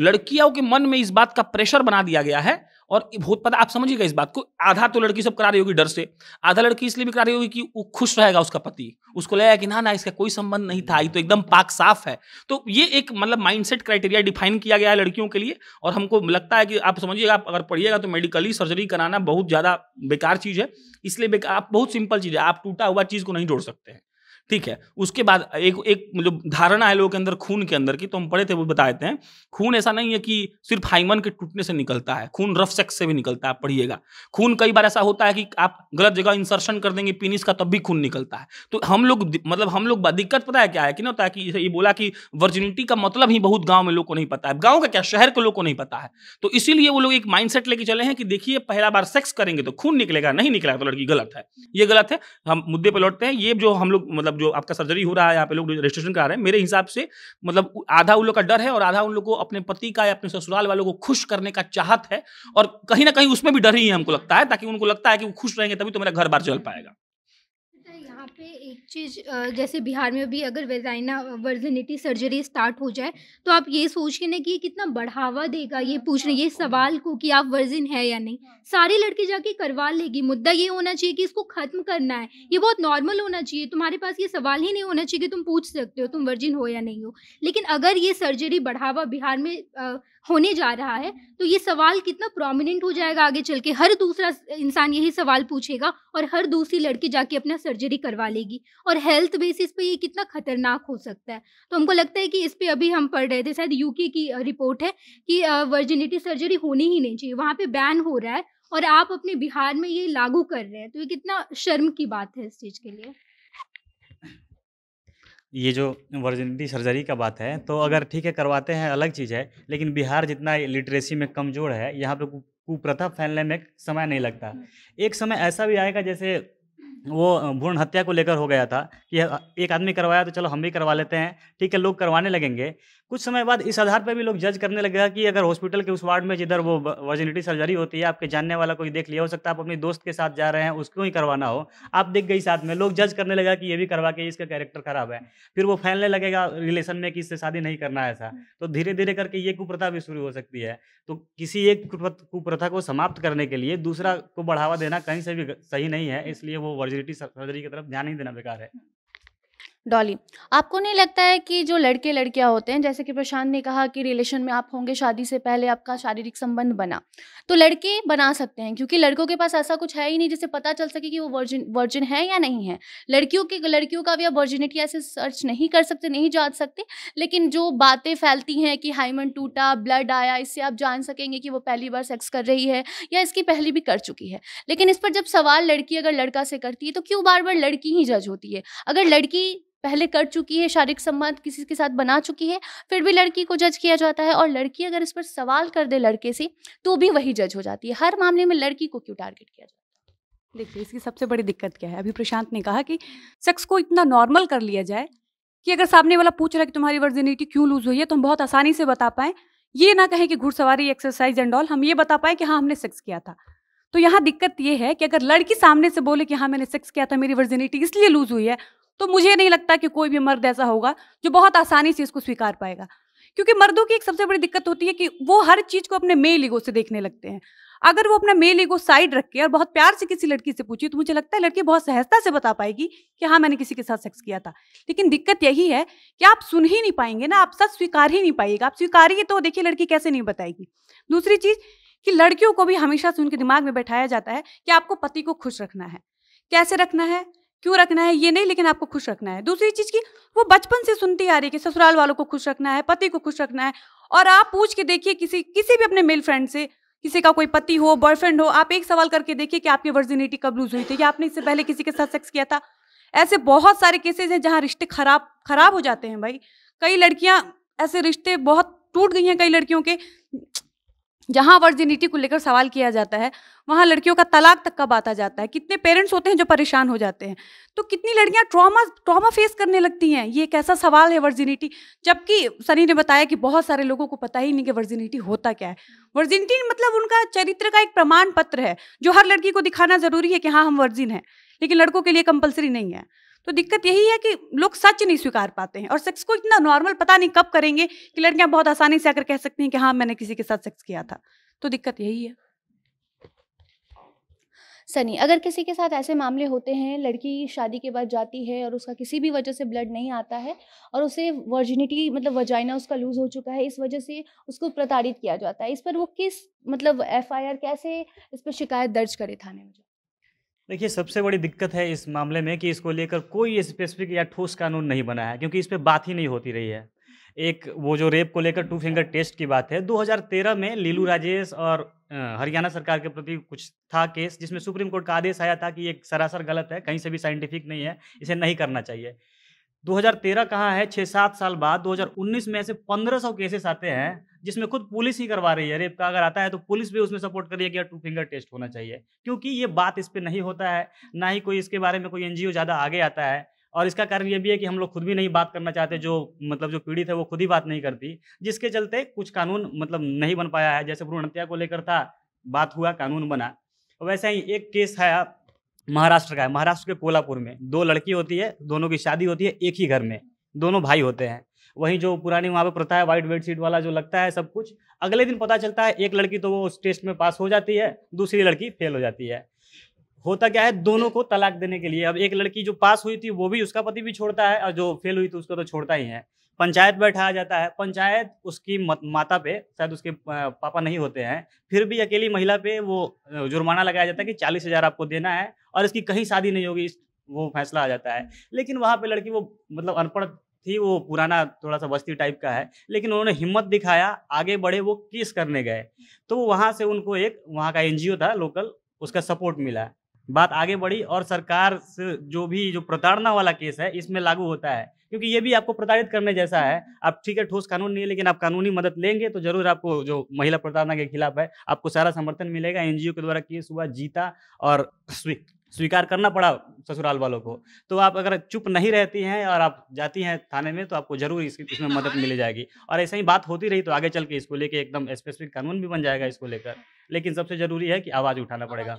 S1: लड़कियों के मन में इस बात का प्रेशर बना दिया गया है और बहुत पता आप समझिएगा इस बात को आधा तो लड़की सब करा रही होगी डर से आधा लड़की इसलिए भी करा रही होगी कि वो खुश रहेगा उसका पति उसको लगेगा कि ना ना इसका कोई संबंध नहीं था ये तो एकदम पाक साफ है तो ये एक मतलब माइंडसेट क्राइटेरिया डिफाइन किया गया है लड़कियों के लिए और हमको लगता है कि आप समझिएगा आप अगर पढ़िएगा तो मेडिकली सर्जरी कराना बहुत ज़्यादा बेकार चीज़ है इसलिए आप बहुत सिंपल चीज़ है आप टूटा हुआ चीज़ को नहीं जोड़ सकते हैं ठीक है उसके बाद एक एक जो मतलब धारणा है लोगों के अंदर खून के अंदर की तो हम पढ़े थे वो देते हैं खून ऐसा नहीं है कि सिर्फ हाइमन के टूटने से निकलता है खून रफ सेक्स से भी निकलता है पढ़िएगा खून कई बार ऐसा होता है कि आप गलत जगह इंसर्शन कर देंगे पीनिस का तब भी खून निकलता है तो हम लोग मतलब हम लोग दिक्कत पता है क्या है कि ना होता है कि ये बोला कि वर्जिनिटी का मतलब ही बहुत गाँव में लोग को नहीं पता है गाँव का क्या शहर के लोग को नहीं पता है तो इसीलिए वो लोग एक माइंड लेके चले हैं कि देखिए पहला बार सेक्स करेंगे तो खून निकलेगा नहीं निकलेगा तो लड़की गलत है ये गलत है हम मुद्दे पर लौटते हैं ये जो हम लोग मतलब मतलब जो आपका सर्जरी हो रहा है यहाँ पे लोग रजिस्ट्रेशन करा रहे हैं मेरे हिसाब से मतलब आधा उन लोग का डर है और आधा उन लोग को अपने पति का या अपने ससुराल वालों को खुश करने का चाहत है और कहीं ना कहीं उसमें भी डर ही है हमको लगता है ताकि उनको लगता है कि वो खुश रहेंगे तभी तो मेरा घर बार चल पाएगा
S3: पे एक चीज़ जैसे बिहार में भी अगर वेजाइना वर्जनिटी सर्जरी स्टार्ट हो जाए तो आप ये सोच के ना कि ये कितना बढ़ावा देगा ये पूछने ये सवाल को कि आप वर्जिन है या नहीं सारी लड़की जाके करवा लेगी मुद्दा ये होना चाहिए कि इसको ख़त्म करना है ये बहुत नॉर्मल होना चाहिए तुम्हारे पास ये सवाल ही नहीं होना चाहिए कि तुम पूछ सकते हो तुम वर्जिन हो या नहीं हो लेकिन अगर ये सर्जरी बढ़ावा बिहार में होने जा रहा है तो ये सवाल कितना प्रोमिनेंट हो जाएगा आगे चल के हर दूसरा इंसान यही सवाल पूछेगा और हर दूसरी लड़की जाके अपना सर्जरी करवा लेगी और हेल्थ बेसिस पे ये कितना खतरनाक हो सकता है तो हमको लगता है कि इस पर अभी हम पढ़ रहे थे शायद यूके की रिपोर्ट है कि वर्जिनिटी सर्जरी होनी ही नहीं चाहिए वहाँ पर बैन हो रहा है और आप अपने बिहार में ये लागू कर रहे हैं तो ये कितना शर्म की बात है इस चीज़ के लिए
S4: ये जो वर्जिनिटी सर्जरी का बात है तो अगर ठीक है करवाते हैं अलग चीज़ है लेकिन बिहार जितना लिटरेसी में कमज़ोर है यहाँ पे कुप्रथा फैलने में समय नहीं लगता हम्म। एक समय ऐसा भी आएगा जैसे वो भ्रूण हत्या को लेकर हो गया था कि एक आदमी करवाया तो चलो हम भी करवा लेते हैं ठीक है लोग करवाने लगेंगे कुछ समय बाद इस आधार पर भी लोग जज करने लगे कि अगर हॉस्पिटल के उस वार्ड में जिधर वो वर्जिनिटी सर्जरी होती है आपके जानने वाला कोई देख लिया हो सकता है आप अपने दोस्त के साथ जा रहे हैं उसको ही करवाना हो आप देख गई साथ में लोग जज करने लगा कि ये भी करवा के इसका कैरेक्टर खराब है फिर वो फैलने लगेगा रिलेशन में कि इससे शादी नहीं करना है ऐसा हम्म। तो धीरे धीरे करके ये कुप्रथा भी शुरू हो सकती है तो किसी एक कुप्रथा को समाप्त करने के लिए दूसरा को बढ़ावा देना कहीं से भी सही नहीं है हम्म। इसलिए वो वर्जिनिटी सर्जरी की तरफ ध्यान ही देना बेकार है हम्म।
S5: डॉली आपको नहीं लगता है कि जो लड़के लड़कियां होते हैं जैसे कि प्रशांत ने कहा कि रिलेशन में आप होंगे शादी से पहले आपका शारीरिक संबंध बना तो लड़के बना सकते हैं क्योंकि लड़कों के पास ऐसा कुछ है ही नहीं जिसे पता चल सके कि वो वर्जिन वर्जिन है या नहीं है लड़कियों के लड़कियों का भी आप वर्जिनिटी ऐसे सर्च नहीं कर सकते नहीं जान सकते लेकिन जो बातें फैलती हैं कि हाइमन टूटा ब्लड आया इससे आप जान सकेंगे कि वो पहली बार सेक्स कर रही है या इसकी पहली भी कर चुकी है लेकिन इस पर जब सवाल लड़की अगर लड़का से करती है तो क्यों बार बार लड़की ही जज होती है अगर लड़की पहले कर चुकी है शारीरिक संबंध किसी के साथ बना चुकी है फिर भी लड़की को जज किया जाता है और लड़की अगर इस पर सवाल कर दे लड़के से तो भी वही जज हो जाती है हर मामले में लड़की को क्यों टारगेट किया जाता है
S2: देखिए इसकी सबसे बड़ी दिक्कत क्या है अभी प्रशांत ने कहा कि सेक्स को इतना नॉर्मल कर लिया जाए कि अगर सामने वाला पूछ रहा है कि तुम्हारी वर्जिनिटी क्यों लूज हुई है तो हम बहुत आसानी से बता पाएं ये ना कहें कि घुड़सवारी एक्सरसाइज एंड ऑल हम ये बता पाएं कि हाँ हमने सेक्स किया था तो यहाँ दिक्कत ये है कि अगर लड़की सामने से बोले कि हाँ मैंने सेक्स किया था मेरी वर्जिनिटी इसलिए लूज हुई है तो मुझे नहीं लगता कि कोई भी मर्द ऐसा होगा जो बहुत आसानी से इसको स्वीकार पाएगा क्योंकि मर्दों की एक सबसे बड़ी दिक्कत होती है कि वो हर चीज को अपने मेल ईगो से देखने लगते हैं अगर वो अपना मेल ईगो साइड रख के और बहुत प्यार से किसी लड़की से पूछे तो मुझे लगता है लड़की बहुत सहजता से बता पाएगी कि हाँ मैंने किसी के साथ सेक्स किया था लेकिन दिक्कत यही है कि आप सुन ही नहीं पाएंगे ना आप सच स्वीकार ही नहीं पाएगा आप स्वीकारिए तो देखिए लड़की कैसे नहीं बताएगी दूसरी चीज़ कि लड़कियों को भी हमेशा से उनके दिमाग में बैठाया जाता है कि आपको पति को खुश रखना है कैसे रखना है क्यों रखना है ये नहीं लेकिन आपको खुश रखना है दूसरी चीज की वो बचपन से सुनती आ रही है कि ससुराल वालों को खुश रखना है पति को खुश रखना है और आप पूछ के देखिए किसी किसी भी अपने मेल फ्रेंड से किसी का कोई पति हो बॉयफ्रेंड हो आप एक सवाल करके देखिए कि आपकी वर्जिनिटी कब लूज हुई थी या आपने इससे पहले किसी के साथ सेक्स किया था ऐसे बहुत सारे केसेस हैं जहाँ रिश्ते खराब खराब हो जाते हैं भाई कई लड़कियाँ ऐसे रिश्ते बहुत टूट गई हैं कई लड़कियों के जहाँ वर्जिनिटी को लेकर सवाल किया जाता है वहाँ लड़कियों का तलाक तक का बात आ जाता है कितने पेरेंट्स होते हैं जो परेशान हो जाते हैं तो कितनी लड़कियाँ ट्रॉमा ट्रॉमा फेस करने लगती हैं ये एक ऐसा सवाल है वर्जिनिटी जबकि सनी ने बताया कि बहुत सारे लोगों को पता ही नहीं कि वर्जिनिटी होता क्या है वर्जिनिटी मतलब उनका चरित्र का एक प्रमाण पत्र है जो हर लड़की को दिखाना ज़रूरी है कि हाँ हम वर्जिन हैं लेकिन लड़कों के लिए कंपलसरी नहीं है तो दिक्कत यही है कि लोग सच नहीं स्वीकार पाते हैं और सेक्स को इतना नॉर्मल पता नहीं कब करेंगे कि लड़कियां बहुत आसानी से आकर कह सकती हैं कि हाँ मैंने किसी के साथ सेक्स किया था तो दिक्कत यही है
S5: सनी अगर किसी के साथ ऐसे मामले होते हैं लड़की शादी के बाद जाती है और उसका किसी भी वजह से ब्लड नहीं आता है और उसे वर्जिनिटी मतलब वजाइना उसका लूज़ हो चुका है इस वजह से उसको प्रताड़ित किया जाता है इस पर वो किस मतलब एफआईआर कैसे इस पर शिकायत दर्ज करे थाने में
S4: देखिए सबसे बड़ी दिक्कत है इस मामले में कि इसको लेकर कोई स्पेसिफिक या ठोस कानून नहीं बना है क्योंकि इस पर बात ही नहीं होती रही है एक वो जो रेप को लेकर टू फिंगर टेस्ट की बात है 2013 में लीलू राजेश और हरियाणा सरकार के प्रति कुछ था केस जिसमें सुप्रीम कोर्ट का आदेश आया था कि ये सरासर गलत है कहीं से भी साइंटिफिक नहीं है इसे नहीं करना चाहिए 2013 कहाँ है छः सात साल बाद 2019 में ऐसे 1500 केसेस आते हैं जिसमें खुद पुलिस ही करवा रही है रेप का अगर आता है तो पुलिस भी उसमें सपोर्ट कर रही है कि टू फिंगर टेस्ट होना चाहिए क्योंकि ये बात इस पर नहीं होता है ना ही कोई इसके बारे में कोई एन ज़्यादा आगे आता है और इसका कारण ये भी है कि हम लोग खुद भी नहीं बात करना चाहते जो मतलब जो पीड़ित है वो खुद ही बात नहीं करती जिसके चलते कुछ कानून मतलब नहीं बन पाया है जैसे भ्रूण हत्या को लेकर था बात हुआ कानून बना वैसे ही एक केस है महाराष्ट्र का है महाराष्ट्र के कोलापुर में दो लड़की होती है दोनों की शादी होती है एक ही घर में दोनों भाई होते हैं वहीं जो पुरानी वहाँ पे प्रथा है बेड बेडशीट वाला जो लगता है सब कुछ अगले दिन पता चलता है एक लड़की तो वो उस टेस्ट में पास हो जाती है दूसरी लड़की फेल हो जाती है होता क्या है दोनों को तलाक देने के लिए अब एक लड़की जो पास हुई थी वो भी उसका पति भी छोड़ता है और जो फेल हुई थी उसको तो छोड़ता ही है पंचायत बैठाया जाता है पंचायत उसकी माता पे शायद उसके पापा नहीं होते हैं फिर भी अकेली महिला पे वो जुर्माना लगाया जाता है कि चालीस हज़ार आपको देना है और इसकी कहीं शादी नहीं होगी इस वो फैसला आ जाता है लेकिन वहाँ पे लड़की वो मतलब अनपढ़ थी वो पुराना थोड़ा सा बस्ती टाइप का है लेकिन उन्होंने हिम्मत दिखाया आगे बढ़े वो केस करने गए तो वहाँ से उनको एक वहाँ का एन था लोकल उसका सपोर्ट मिला बात आगे बढ़ी और सरकार से जो भी जो प्रताड़ना वाला केस है इसमें लागू होता है क्योंकि ये भी आपको प्रताड़ित करने जैसा है आप ठीक है ठोस कानून नहीं है लेकिन आप कानूनी मदद लेंगे तो जरूर आपको जो महिला प्रताड़ना के खिलाफ है आपको सारा समर्थन मिलेगा एनजीओ के द्वारा केस हुआ जीता और स्वीकृत स्वीकार करना पड़ा ससुराल वालों को तो आप अगर चुप नहीं रहती हैं और आप जाती हैं थाने में तो आपको जरूर इसकी इसमें मदद [laughs] मिल जाएगी और ऐसे ही बात होती रही तो आगे चल के इसको लेके एकदम स्पेसिफिक कानून भी बन जाएगा इसको लेकर लेकिन सबसे जरूरी है कि आवाज़ उठाना पड़ेगा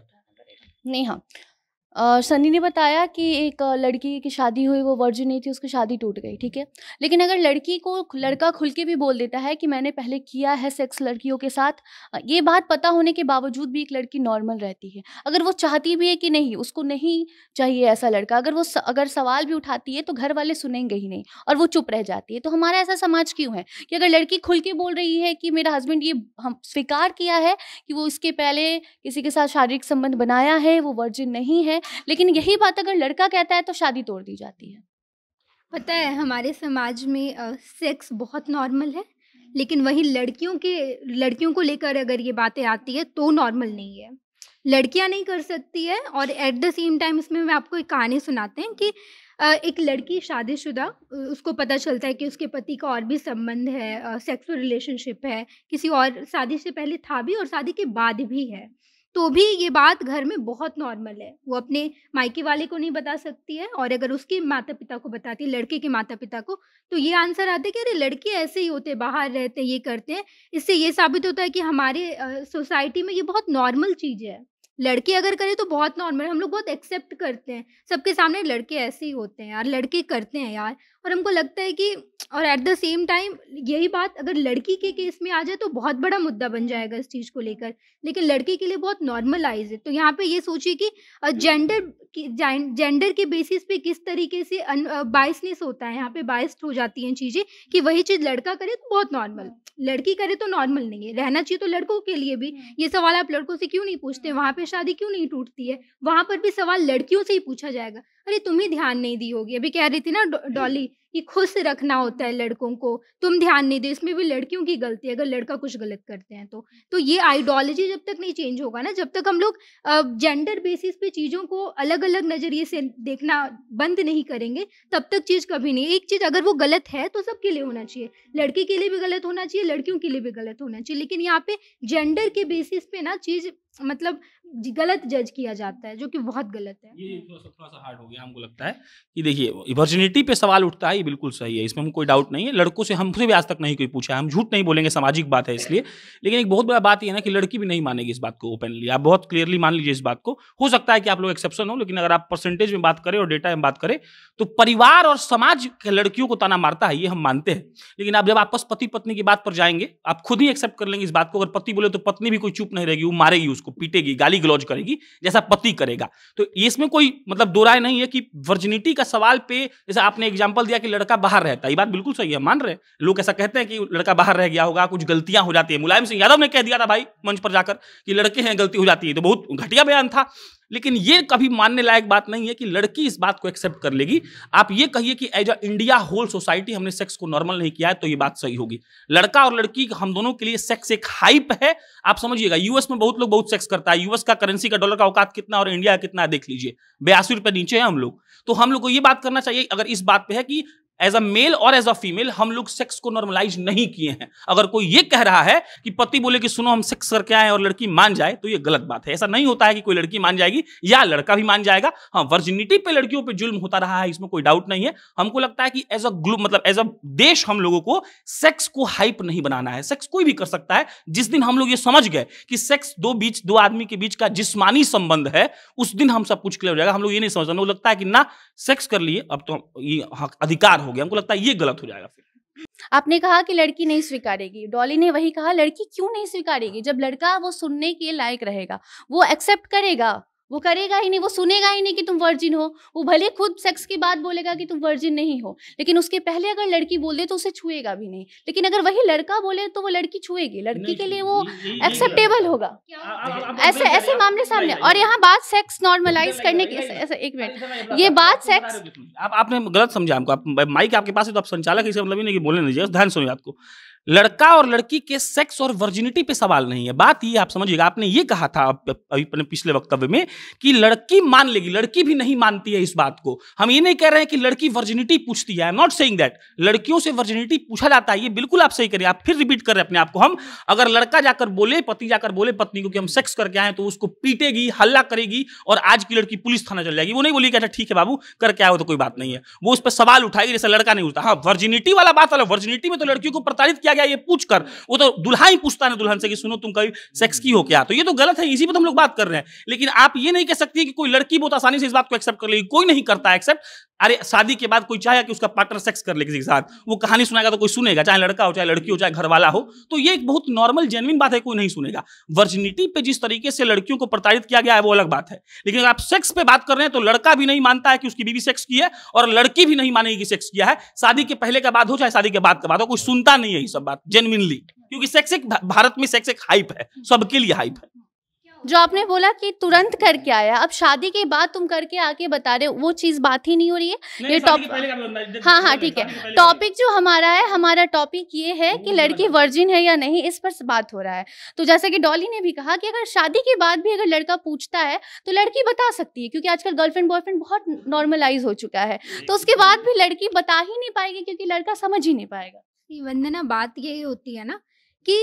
S5: नहीं हाँ सनी ने बताया कि एक लड़की की शादी हुई वो वर्जिन नहीं थी उसकी शादी टूट गई ठीक है लेकिन अगर लड़की को लड़का खुल के भी बोल देता है कि मैंने पहले किया है सेक्स लड़कियों के साथ ये बात पता होने के बावजूद भी एक लड़की नॉर्मल रहती है अगर वो चाहती भी है कि नहीं उसको नहीं चाहिए ऐसा लड़का अगर वो स, अगर सवाल भी उठाती है तो घर वाले सुनेंगे ही नहीं और वो चुप रह जाती है तो हमारा ऐसा समाज क्यों है कि अगर लड़की खुल के बोल रही है कि मेरा हस्बैंड ये हम स्वीकार किया है कि वो इसके पहले किसी के साथ शारीरिक संबंध बनाया है
S3: वो वर्जिन नहीं है लेकिन यही बात अगर लड़का कहता है तो शादी तोड़ दी जाती है पता है हमारे समाज में सेक्स बहुत नॉर्मल है लेकिन वहीं लड़कियों के लड़कियों को लेकर अगर ये बातें आती है तो नॉर्मल नहीं है लड़कियां नहीं कर सकती है और एट द सेम टाइम इसमें मैं आपको एक कहानी सुनाते हैं कि एक लड़की शादीशुदा उसको पता चलता है कि उसके पति का और भी संबंध है सेक्सुअल रिलेशनशिप है किसी और शादी से पहले था भी और शादी के बाद भी है तो भी ये बात घर में बहुत नॉर्मल है वो अपने मायके वाले को नहीं बता सकती है और अगर उसके माता पिता को बताती है लड़के के माता पिता को तो ये आंसर आता है कि अरे लड़के ऐसे ही होते बाहर रहते ये करते हैं इससे ये साबित होता है कि हमारे सोसाइटी में ये बहुत नॉर्मल चीज़ है लड़के अगर करें तो बहुत नॉर्मल हम लोग बहुत एक्सेप्ट करते हैं सबके सामने लड़के ऐसे ही होते हैं यार लड़के करते हैं यार और हमको लगता है कि और एट द सेम टाइम यही बात अगर लड़की के केस हम्म। में आ जाए तो बहुत बड़ा मुद्दा बन जाएगा इस चीज़ को लेकर लेकिन लड़के के लिए बहुत नॉर्मलाइज है तो यहाँ पे ये सोचिए कि जेंडर हम्म। जेंडर के बेसिस पे किस तरीके से बाइसनेस होता है यहाँ पे बाइस्ड हो जाती हैं चीज़ें कि वही चीज़ लड़का करे तो बहुत नॉर्मल हाँ। लड़की करे तो नॉर्मल नहीं है रहना चाहिए तो लड़कों के लिए भी हाँ। ये सवाल आप लड़कों से क्यों नहीं पूछते हाँ। वहाँ पर शादी क्यों नहीं टूटती है वहाँ पर भी सवाल लड़कियों से ही पूछा जाएगा अरे तुम ही ध्यान नहीं दी होगी अभी कह रही थी ना डॉली कि खुश रखना होता है लड़कों को तुम ध्यान नहीं दे इसमें भी लड़कियों की गलती है अगर लड़का कुछ गलत करते हैं तो तो ये आइडियोलॉजी जब तक नहीं चेंज होगा ना जब तक हम लोग जेंडर बेसिस पे चीज़ों को अलग अलग नज़रिए से देखना बंद नहीं करेंगे तब तक चीज़ कभी नहीं एक चीज़ अगर वो गलत है तो सबके लिए होना चाहिए लड़के के लिए भी गलत होना चाहिए लड़कियों के लिए भी गलत होना चाहिए लेकिन यहाँ पे जेंडर के बेसिस पे ना चीज़ मतलब गलत जज किया जाता है जो कि बहुत गलत है ये थोड़ा सा हार्ड हो गया हमको लगता
S1: है कि देखिए वर्जिनिटी पे सवाल उठता है ये बिल्कुल सही है इसमें हम कोई डाउट नहीं है लड़कों से हमसे भी आज तक नहीं कोई पूछा है हम झूठ नहीं बोलेंगे सामाजिक बात है इसलिए लेकिन एक बहुत बड़ा बात यह ना कि लड़की भी नहीं मानेगी इस बात को ओपनली आप बहुत क्लियरली मान लीजिए इस बात को हो सकता है कि आप लोग एक्सेप्शन हो लेकिन अगर आप परसेंटेज में बात करें और डेटा में बात करें तो परिवार और समाज के लड़कियों को ताना मारता है ये हम मानते हैं लेकिन आप जब आपस पति पत्नी की बात पर जाएंगे आप खुद ही एक्सेप्ट कर लेंगे इस बात को अगर पति बोले तो पत्नी भी कोई चुप नहीं रहेगी वो मारेगी उसको पीटेगी गाली ग्लोज करेगी जैसा पति करेगा तो इसमें कोई मतलब दो राय नहीं है कि वर्जिनिटी का सवाल पे जैसे आपने एग्जाम्पल दिया कि लड़का बाहर रहता है ये बात बिल्कुल सही है मान रहे लोग ऐसा कहते हैं कि लड़का बाहर रह गया होगा कुछ गलतियां हो जाती है मुलायम सिंह यादव ने कह दिया था भाई मंच पर जाकर कि लड़के हैं गलती हो जाती है तो बहुत घटिया बयान था लेकिन ये कभी मानने लायक बात नहीं है कि लड़की इस बात को एक्सेप्ट कर लेगी आप ये कहिए कि as a India whole society हमने सेक्स को नॉर्मल नहीं किया है तो ये बात सही होगी लड़का और लड़की हम दोनों के लिए सेक्स एक हाइप है आप समझिएगा यूएस में बहुत लोग बहुत सेक्स करता है यूएस का करेंसी का डॉलर का औकात कितना और इंडिया का कितना देख लीजिए बयासी रुपये नीचे है हम लोग तो हम लोग को ये बात करना चाहिए अगर इस बात पर है कि एज अ मेल और एज अ फीमेल हम लोग सेक्स को नॉर्मलाइज नहीं किए हैं अगर कोई ये कह रहा है कि पति बोले कि सुनो हम सेक्स करके आए और लड़की मान जाए तो ये गलत बात है ऐसा नहीं होता है कि कोई लड़की मान जाएगी या लड़का भी मान जाएगा हाँ वर्जिनिटी पे लड़कियों पे जुल्म होता रहा है इसमें कोई डाउट नहीं है हमको लगता है कि एज अ ग्लू मतलब एज अ देश हम लोगों को सेक्स को हाइप नहीं बनाना है सेक्स कोई भी कर सकता है जिस दिन हम लोग ये समझ गए कि सेक्स दो बीच दो आदमी के बीच का जिस्मानी संबंध है उस दिन हम सब कुछ क्लियर हो जाएगा हम लोग ये नहीं समझते हम लोग लगता है कि ना सेक्स कर लिए अब तो ये अधिकार हो गया हमको लगता है ये गलत हो जाएगा फिर
S5: आपने कहा कि लड़की नहीं स्वीकारेगी डॉली ने वही कहा लड़की क्यों नहीं स्वीकारेगी जब लड़का वो सुनने के लायक रहेगा वो एक्सेप्ट करेगा वो करेगा ही नहीं वो सुनेगा ही नहीं कि तुम वर्जिन हो वो भले खुद सेक्स की बात बोलेगा कि तुम वर्जिन नहीं हो लेकिन उसके पहले अगर लड़की बोल दे तो उसे छुएगा भी नहीं लेकिन अगर वही लड़का बोले तो वो लड़की छुएगी लड़की के लिए वो एक्सेप्टेबल होगा
S3: ऐसे ऐसे मामले सामने और यहाँ बात
S5: सेक्स नॉर्मलाइज करने की एक मिनट ये बात सेक्स
S1: आपने गलत समझा हमको माइक आपके पास है तो आप संचालक इसे मतलब ही नहीं बोलने ध्यान सुनिए आपको लड़का और लड़की के सेक्स और वर्जिनिटी पे सवाल नहीं है बात ये आप समझिएगा आपने ये कहा था अभी अपने पिछले वक्तव्य में कि लड़की मान लेगी लड़की भी नहीं मानती है इस बात को हम ये नहीं कह रहे हैं कि लड़की वर्जिनिटी पूछती है I am not saying that लड़कियों से वर्जिनिटी पूछा जाता है ये बिल्कुल आप सही करिए आप फिर रिपीट कर रहे हैं अपने आप को हम अगर लड़का जाकर बोले पति जाकर बोले पत्नी को कि हम सेक्स करके आए तो उसको पीटेगी हल्ला करेगी और आज की लड़की पुलिस थाना चल जाएगी वो नहीं बोली कि अच्छा ठीक है बाबू करके आए तो कोई बात नहीं है वो उस पर सवाल उठाएगी जैसे लड़का नहीं उठता हाँ वर्जिनिटी वाला बात वाला वर्जिनिटी में तो लड़कियों को प्रताड़ित किया किया गया ये पूछकर वो तो दुल्हा ही पूछता है दुल्हन से कि सुनो तुम कभी सेक्स की हो क्या तो ये तो गलत है इसी पर तो हम लोग बात कर रहे हैं लेकिन आप ये नहीं कह सकते कि कोई लड़की बहुत आसानी से इस बात को एक्सेप्ट कर लेगी कोई नहीं करता एक्सेप्ट अरे शादी के बाद कोई चाहेगा कि उसका पार्टनर सेक्स कर ले किसी के साथ वो कहानी सुनाएगा तो कोई सुनेगा चाहे लड़का हो चाहे लड़की हो चाहे घर वाला हो तो ये एक बहुत नॉर्मल जेनविन बात है कोई नहीं सुनेगा वर्जिनिटी पे जिस तरीके से लड़कियों को प्रताड़ित किया गया है वो अलग बात है लेकिन अगर आप सेक्स पे बात कर रहे हैं तो लड़का भी नहीं मानता है कि उसकी बीवी सेक्स की है और लड़की भी नहीं मानेगी कि सेक्स किया है शादी के पहले का बाद हो चाहे शादी के बाद का बाद हो कोई सुनता नहीं है ये सब बात जेनविनली क्योंकि सेक्स एक भारत में सेक्स एक हाइप है सबके लिए हाइप है
S5: जो आपने बोला कि तुरंत करके आया अब शादी के बाद तुम करके आके बता रहे हो वो चीज बात ही नहीं हो रही है ये
S4: टॉपिक हाँ हाँ ठीक
S5: है टॉपिक जो हमारा है हमारा टॉपिक ये है कि लड़की वर्जिन है या नहीं इस पर बात हो रहा है तो जैसा कि डॉली ने भी कहा कि अगर शादी के बाद भी अगर लड़का पूछता है तो लड़की बता सकती है क्योंकि आजकल गर्लफ्रेंड बॉयफ्रेंड बहुत नॉर्मलाइज हो चुका है तो उसके बाद भी लड़की बता ही
S3: नहीं पाएगी क्योंकि लड़का समझ ही नहीं पाएगा नहीं वंदना बात यही होती है ना कि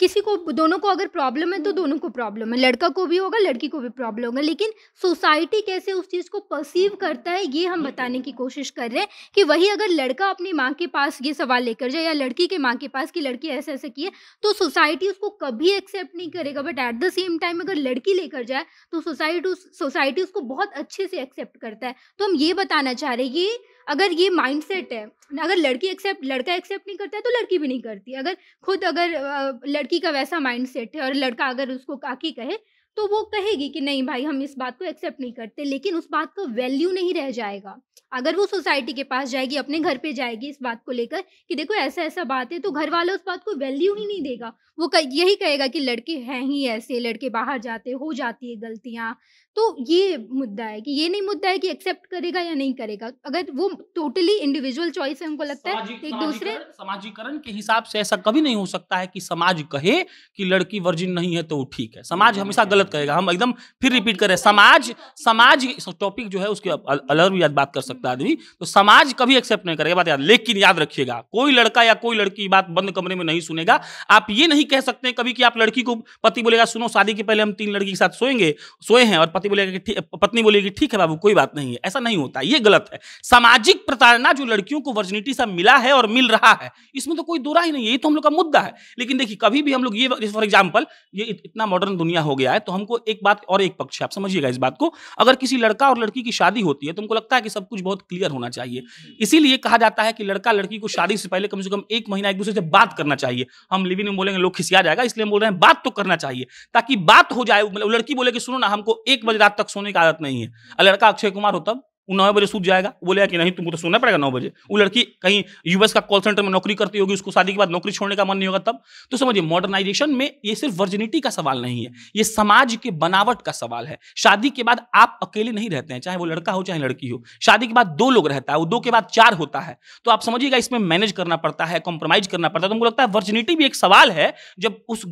S3: किसी को दोनों को अगर प्रॉब्लम है तो हम्म। दोनों को प्रॉब्लम है लड़का को भी होगा लड़की को भी प्रॉब्लम होगा लेकिन सोसाइटी कैसे उस चीज़ को परसीव हम्म। करता है ये हम बताने की कोशिश कर रहे हैं कि वही अगर लड़का अपनी माँ के पास ये सवाल लेकर जाए या लड़की के माँ के पास कि लड़की ऐसे ऐसे की है तो सोसाइटी उसको कभी एक्सेप्ट नहीं करेगा but at hmm. The same time अगर लड़की लेकर जाए तो सोसाइटी सोसाइटी उसको बहुत अच्छे से एक्सेप्ट करता है तो हम ये बताना चाह रहे हैं कि अगर ये माइंडसेट है अगर लड़की एक्सेप्ट लड़का एक्सेप्ट नहीं करता है तो लड़की भी नहीं करती अगर खुद अगर लड़की का वैसा माइंडसेट है और लड़का अगर उसको काकी कहे तो वो कहेगी कि नहीं भाई हम इस बात को एक्सेप्ट नहीं करते लेकिन उस बात का वैल्यू नहीं रह जाएगा अगर वो सोसाइटी के पास जाएगी अपने घर पे जाएगी इस बात को लेकर कि देखो ऐसा ऐसा बात है तो घर वाला उस बात को वैल्यू ही नहीं देगा वो यही कहेगा कि लड़के हैं ही ऐसे लड़के बाहर जाते हो जाती है गलतियाँ तो ये मुद्दा है कि ये नहीं मुद्दा है कि एक्सेप्ट करेगा या नहीं करेगा अगर वो टोटली इंडिविजुअल चॉइस है उनको लगता है एक दूसरे समाजीकरण के
S1: हिसाब से ऐसा कभी नहीं हो सकता है कि समाज कहे कि लड़की वर्जिन नहीं है तो वो ठीक है समाज हमेशा गलत कहेगा हम एकदम फिर रिपीट करें समाज समाज टॉपिक जो है उसके अलग भी बात कर सकता है आदमी तो समाज कभी एक्सेप्ट नहीं करेगा बात याद लेकिन याद रखिएगा कोई लड़का या कोई लड़की बात बंद कमरे में नहीं सुनेगा आप ये नहीं कह सकते कभी कि आप लड़की को पति बोलेगा सुनो शादी के पहले हम तीन लड़की के साथ सोएंगे सोए हैं और पति पति बोलेगा कि पत्नी बोलेगी ठीक है बाबू कोई बात नहीं है ऐसा नहीं होता ये गलत है सामाजिक प्रताड़ना जो लड़कियों को वर्जिनिटी सा मिला है और मिल रहा है इसमें तो कोई दो ही नहीं है ये तो हम लोग का मुद्दा है लेकिन देखिए कभी भी हम लोग ये फॉर एग्जाम्पल ये इतना मॉडर्न दुनिया हो गया है तो हमको एक बात और एक पक्ष आप समझिएगा इस बात को अगर किसी लड़का और लड़की की शादी होती है तो हमको लगता है कि सब कुछ बहुत क्लियर होना चाहिए इसीलिए कहा जाता है कि लड़का लड़की को शादी से पहले कम से कम एक महीना एक दूसरे से बात करना चाहिए हम लिविंग में बोलेंगे लोग खिसिया जाएगा इसलिए हम बोल रहे हैं बात तो करना चाहिए ताकि बात हो जाए मतलब लड़की बोले कि सुनो ना हमको एक बजे बजे रात तक सोने की आदत नहीं है लड़का अक्षय कुमार हो तब वो नौ बजे सूट जाएगा बोलेगा कि नहीं तुमको तो सोना पड़ेगा नौ बजे वो लड़की कहीं यूएस का कॉल सेंटर में नौकरी करती होगी उसको शादी के बाद नौकरी छोड़ने का मन नहीं होगा तब तो समझिए मॉडर्नाइजेशन में ये सिर्फ वर्जिनिटी का सवाल नहीं है ये समाज के बनावट का सवाल है शादी के बाद आप अकेले नहीं रहते हैं चाहे वो लड़का हो चाहे लड़की हो शादी के बाद दो लोग रहता है वो दो के बाद चार होता है तो आप समझिएगा इसमें मैनेज करना पड़ता है कॉम्प्रोमाइज करना पड़ता है तो हमको लगता है वर्जिनिटी भी एक सवाल है जब उस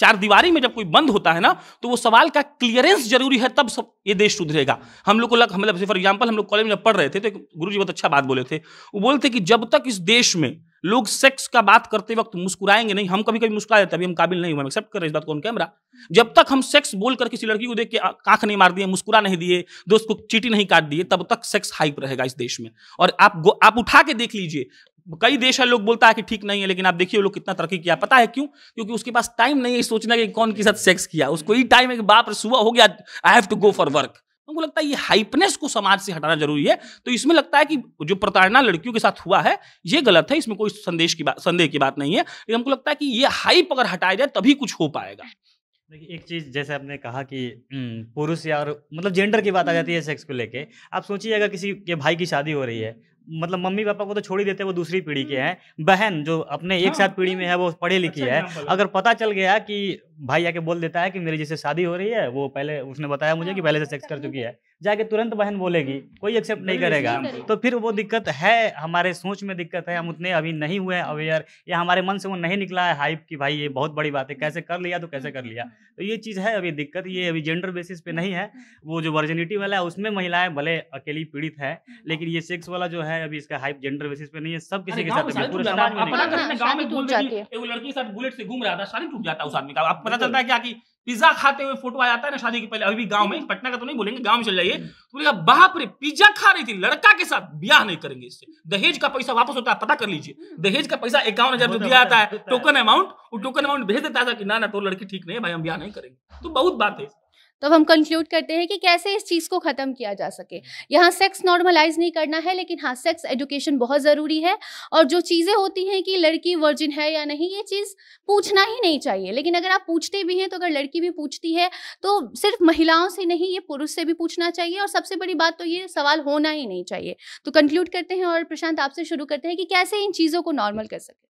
S1: चार दीवारी में जब कोई बंद होता है ना तो वो सवाल का क्लियरेंस जरूरी है तब सब ये देश सुधरेगा हम लोग को लग मतलब फॉर एग्जाम्पल हम लोग कॉलेज में पढ़ रहे थे तो गुरु जी बहुत अच्छा बात बोले थे वो बोलते कि जब तक इस देश में लोग सेक्स का बात करते वक्त मुस्कुराएंगे नहीं हम कभी कभी मुस्कुरा देते अभी हम काबिल नहीं हुए एक्सेप्ट कर रहे इस बात को कैमरा जब तक हम सेक्स बोल कर किसी लड़की को देख के आंख नहीं मार दिए मुस्कुरा नहीं दिए दोस्त को चीटी नहीं काट दिए तब तक सेक्स हाइप रहेगा इस देश में और आप आप उठा के देख लीजिए कई देश है लोग बोलता है कि ठीक नहीं है लेकिन आप देखिए लोग कितना तरक्की किया पता है क्यों क्योंकि उसके पास टाइम नहीं है सोचना कि कौन के साथ सेक्स किया उसको ही टाइम है कि बाप सुबह हो गया I have to go for work हमको लगता है ये हाइपनेस को समाज से हटाना जरूरी है तो इसमें लगता है कि जो प्रताड़ना लड़कियों के साथ हुआ है ये गलत है इसमें कोई संदेश की बात संदेह की बात नहीं है लेकिन हमको लगता है कि ये हाइप अगर हटाया
S4: जाए तभी कुछ हो पाएगा देखिए एक चीज जैसे आपने कहा कि हम्म, पुरुष या और मतलब जेंडर की बात आ जाती है सेक्स को लेके आप सोचिए अगर किसी के भाई की शादी हो रही है मतलब मम्मी पापा को तो छोड़ ही देते वो दूसरी पीढ़ी के हम्म। हैं बहन जो अपने एक हाँ, साथ पीढ़ी में है वो पढ़े अच्छा लिखी है अगर पता चल गया कि भाई आके बोल देता है कि मेरी जिससे शादी हो रही है वो पहले उसने बताया मुझे कि हाँ, पहले से सेक्स तो कर चुकी है जाके तुरंत बहन बोलेगी कोई एक्सेप्ट नहीं करेगा तो फिर वो दिक्कत है हमारे सोच में दिक्कत है हम उतने अभी नहीं हुए अवेयर या हमारे मन से वो नहीं निकला है हाइप की भाई ये बहुत बड़ी बात है कैसे कर लिया तो कैसे कर लिया हम्म। तो ये चीज़ है अभी दिक्कत ये अभी जेंडर बेसिस पे नहीं है हम्म। वो जो वर्जिनिटी वाला है उसमें महिलाएं भले अकेली पीड़ित है हम्म। लेकिन ये सेक्स वाला जो है अभी इसका हाइप जेंडर बेसिस पे नहीं है सब किसी के साथ पूरे समाज में हाँ,
S1: लड़की के साथ बुलेट से घूम रहा था शादी टूट जाता उस आदमी का आप पता चलता है क्या की पिज्जा खाते हुए फोटो आ जाता है ना शादी के पहले अभी गांव में पटना का तो नहीं बोलेंगे गांव में चल जाइए हम्म। तो बोलेगा बाप रे पिज्जा खा रही थी लड़का के साथ ब्याह नहीं करेंगे इससे दहेज का पैसा वापस होता है पता कर लीजिए हम्म। दहेज का पैसा इक्यावन हजार जो दिया जाता है टोकन अमाउंट वो टोकन अमाउंट भेज देता था कि ना ना तो लड़की ठीक नहीं है भाई हम ब्याह नहीं करेंगे तो बहुत बात है
S5: तो अब हम कंक्लूड करते हैं कि कैसे इस चीज़ को ख़त्म किया जा सके यहाँ सेक्स नॉर्मलाइज नहीं करना है लेकिन हाँ सेक्स एजुकेशन बहुत ज़रूरी है और जो चीज़ें होती हैं कि लड़की वर्जिन है या नहीं ये चीज़ पूछना ही नहीं चाहिए लेकिन अगर आप पूछते भी हैं तो अगर लड़की भी पूछती है तो सिर्फ महिलाओं से नहीं ये पुरुष से भी पूछना चाहिए और सबसे बड़ी बात तो ये सवाल होना ही नहीं चाहिए तो कंक्लूड करते हैं और प्रशांत आपसे शुरू करते हैं कि कैसे इन चीज़ों को नॉर्मल कर सके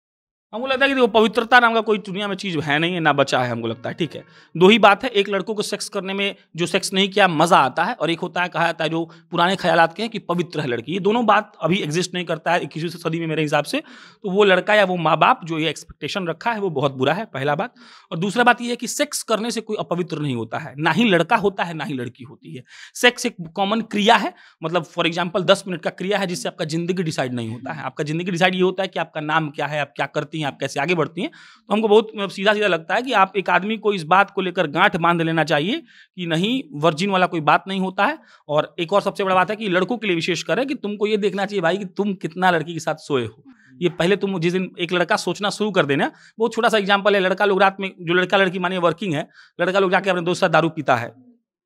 S1: हमको लगता है कि देखो पवित्रता नाम का कोई दुनिया में चीज़ है नहीं है ना बचा है हमको लगता है ठीक है दो ही बात है एक लड़कों को सेक्स करने में जो सेक्स नहीं किया मज़ा आता है और एक होता है कहा जाता है जो पुराने ख्याल के हैं कि पवित्र है लड़की ये दोनों बात अभी एग्जिस्ट नहीं करता है इक्कीसवीं सदी में मेरे हिसाब से तो वो लड़का या वो माँ बाप जो ये एक्सपेक्टेशन रखा है वो बहुत बुरा है पहला बात और दूसरा बात यह है कि सेक्स करने से कोई अपवित्र नहीं होता है ना ही लड़का होता है ना ही लड़की होती है सेक्स एक कॉमन क्रिया है मतलब फॉर एग्जाम्पल दस मिनट का क्रिया है जिससे आपका जिंदगी डिसाइड नहीं होता है आपका जिंदगी डिसाइड ये होता है कि आपका नाम क्या है आप क्या करती करती हैं आप कैसे आगे बढ़ती हैं तो हमको बहुत मतलब सीधा सीधा लगता है कि आप एक आदमी को इस बात को लेकर गांठ बांध लेना चाहिए कि नहीं वर्जिन वाला कोई बात नहीं होता है और एक और सबसे बड़ा बात है कि लड़कों के लिए विशेष करें कि तुमको ये देखना चाहिए भाई कि तुम कितना लड़की के साथ सोए हो ये पहले तुम जिस दिन एक लड़का सोचना शुरू कर देना बहुत छोटा सा एग्जाम्पल है लड़का लोग रात में जो लड़का लड़की माने वर्किंग है लड़का लोग जाके अपने दोस्त दारू पीता है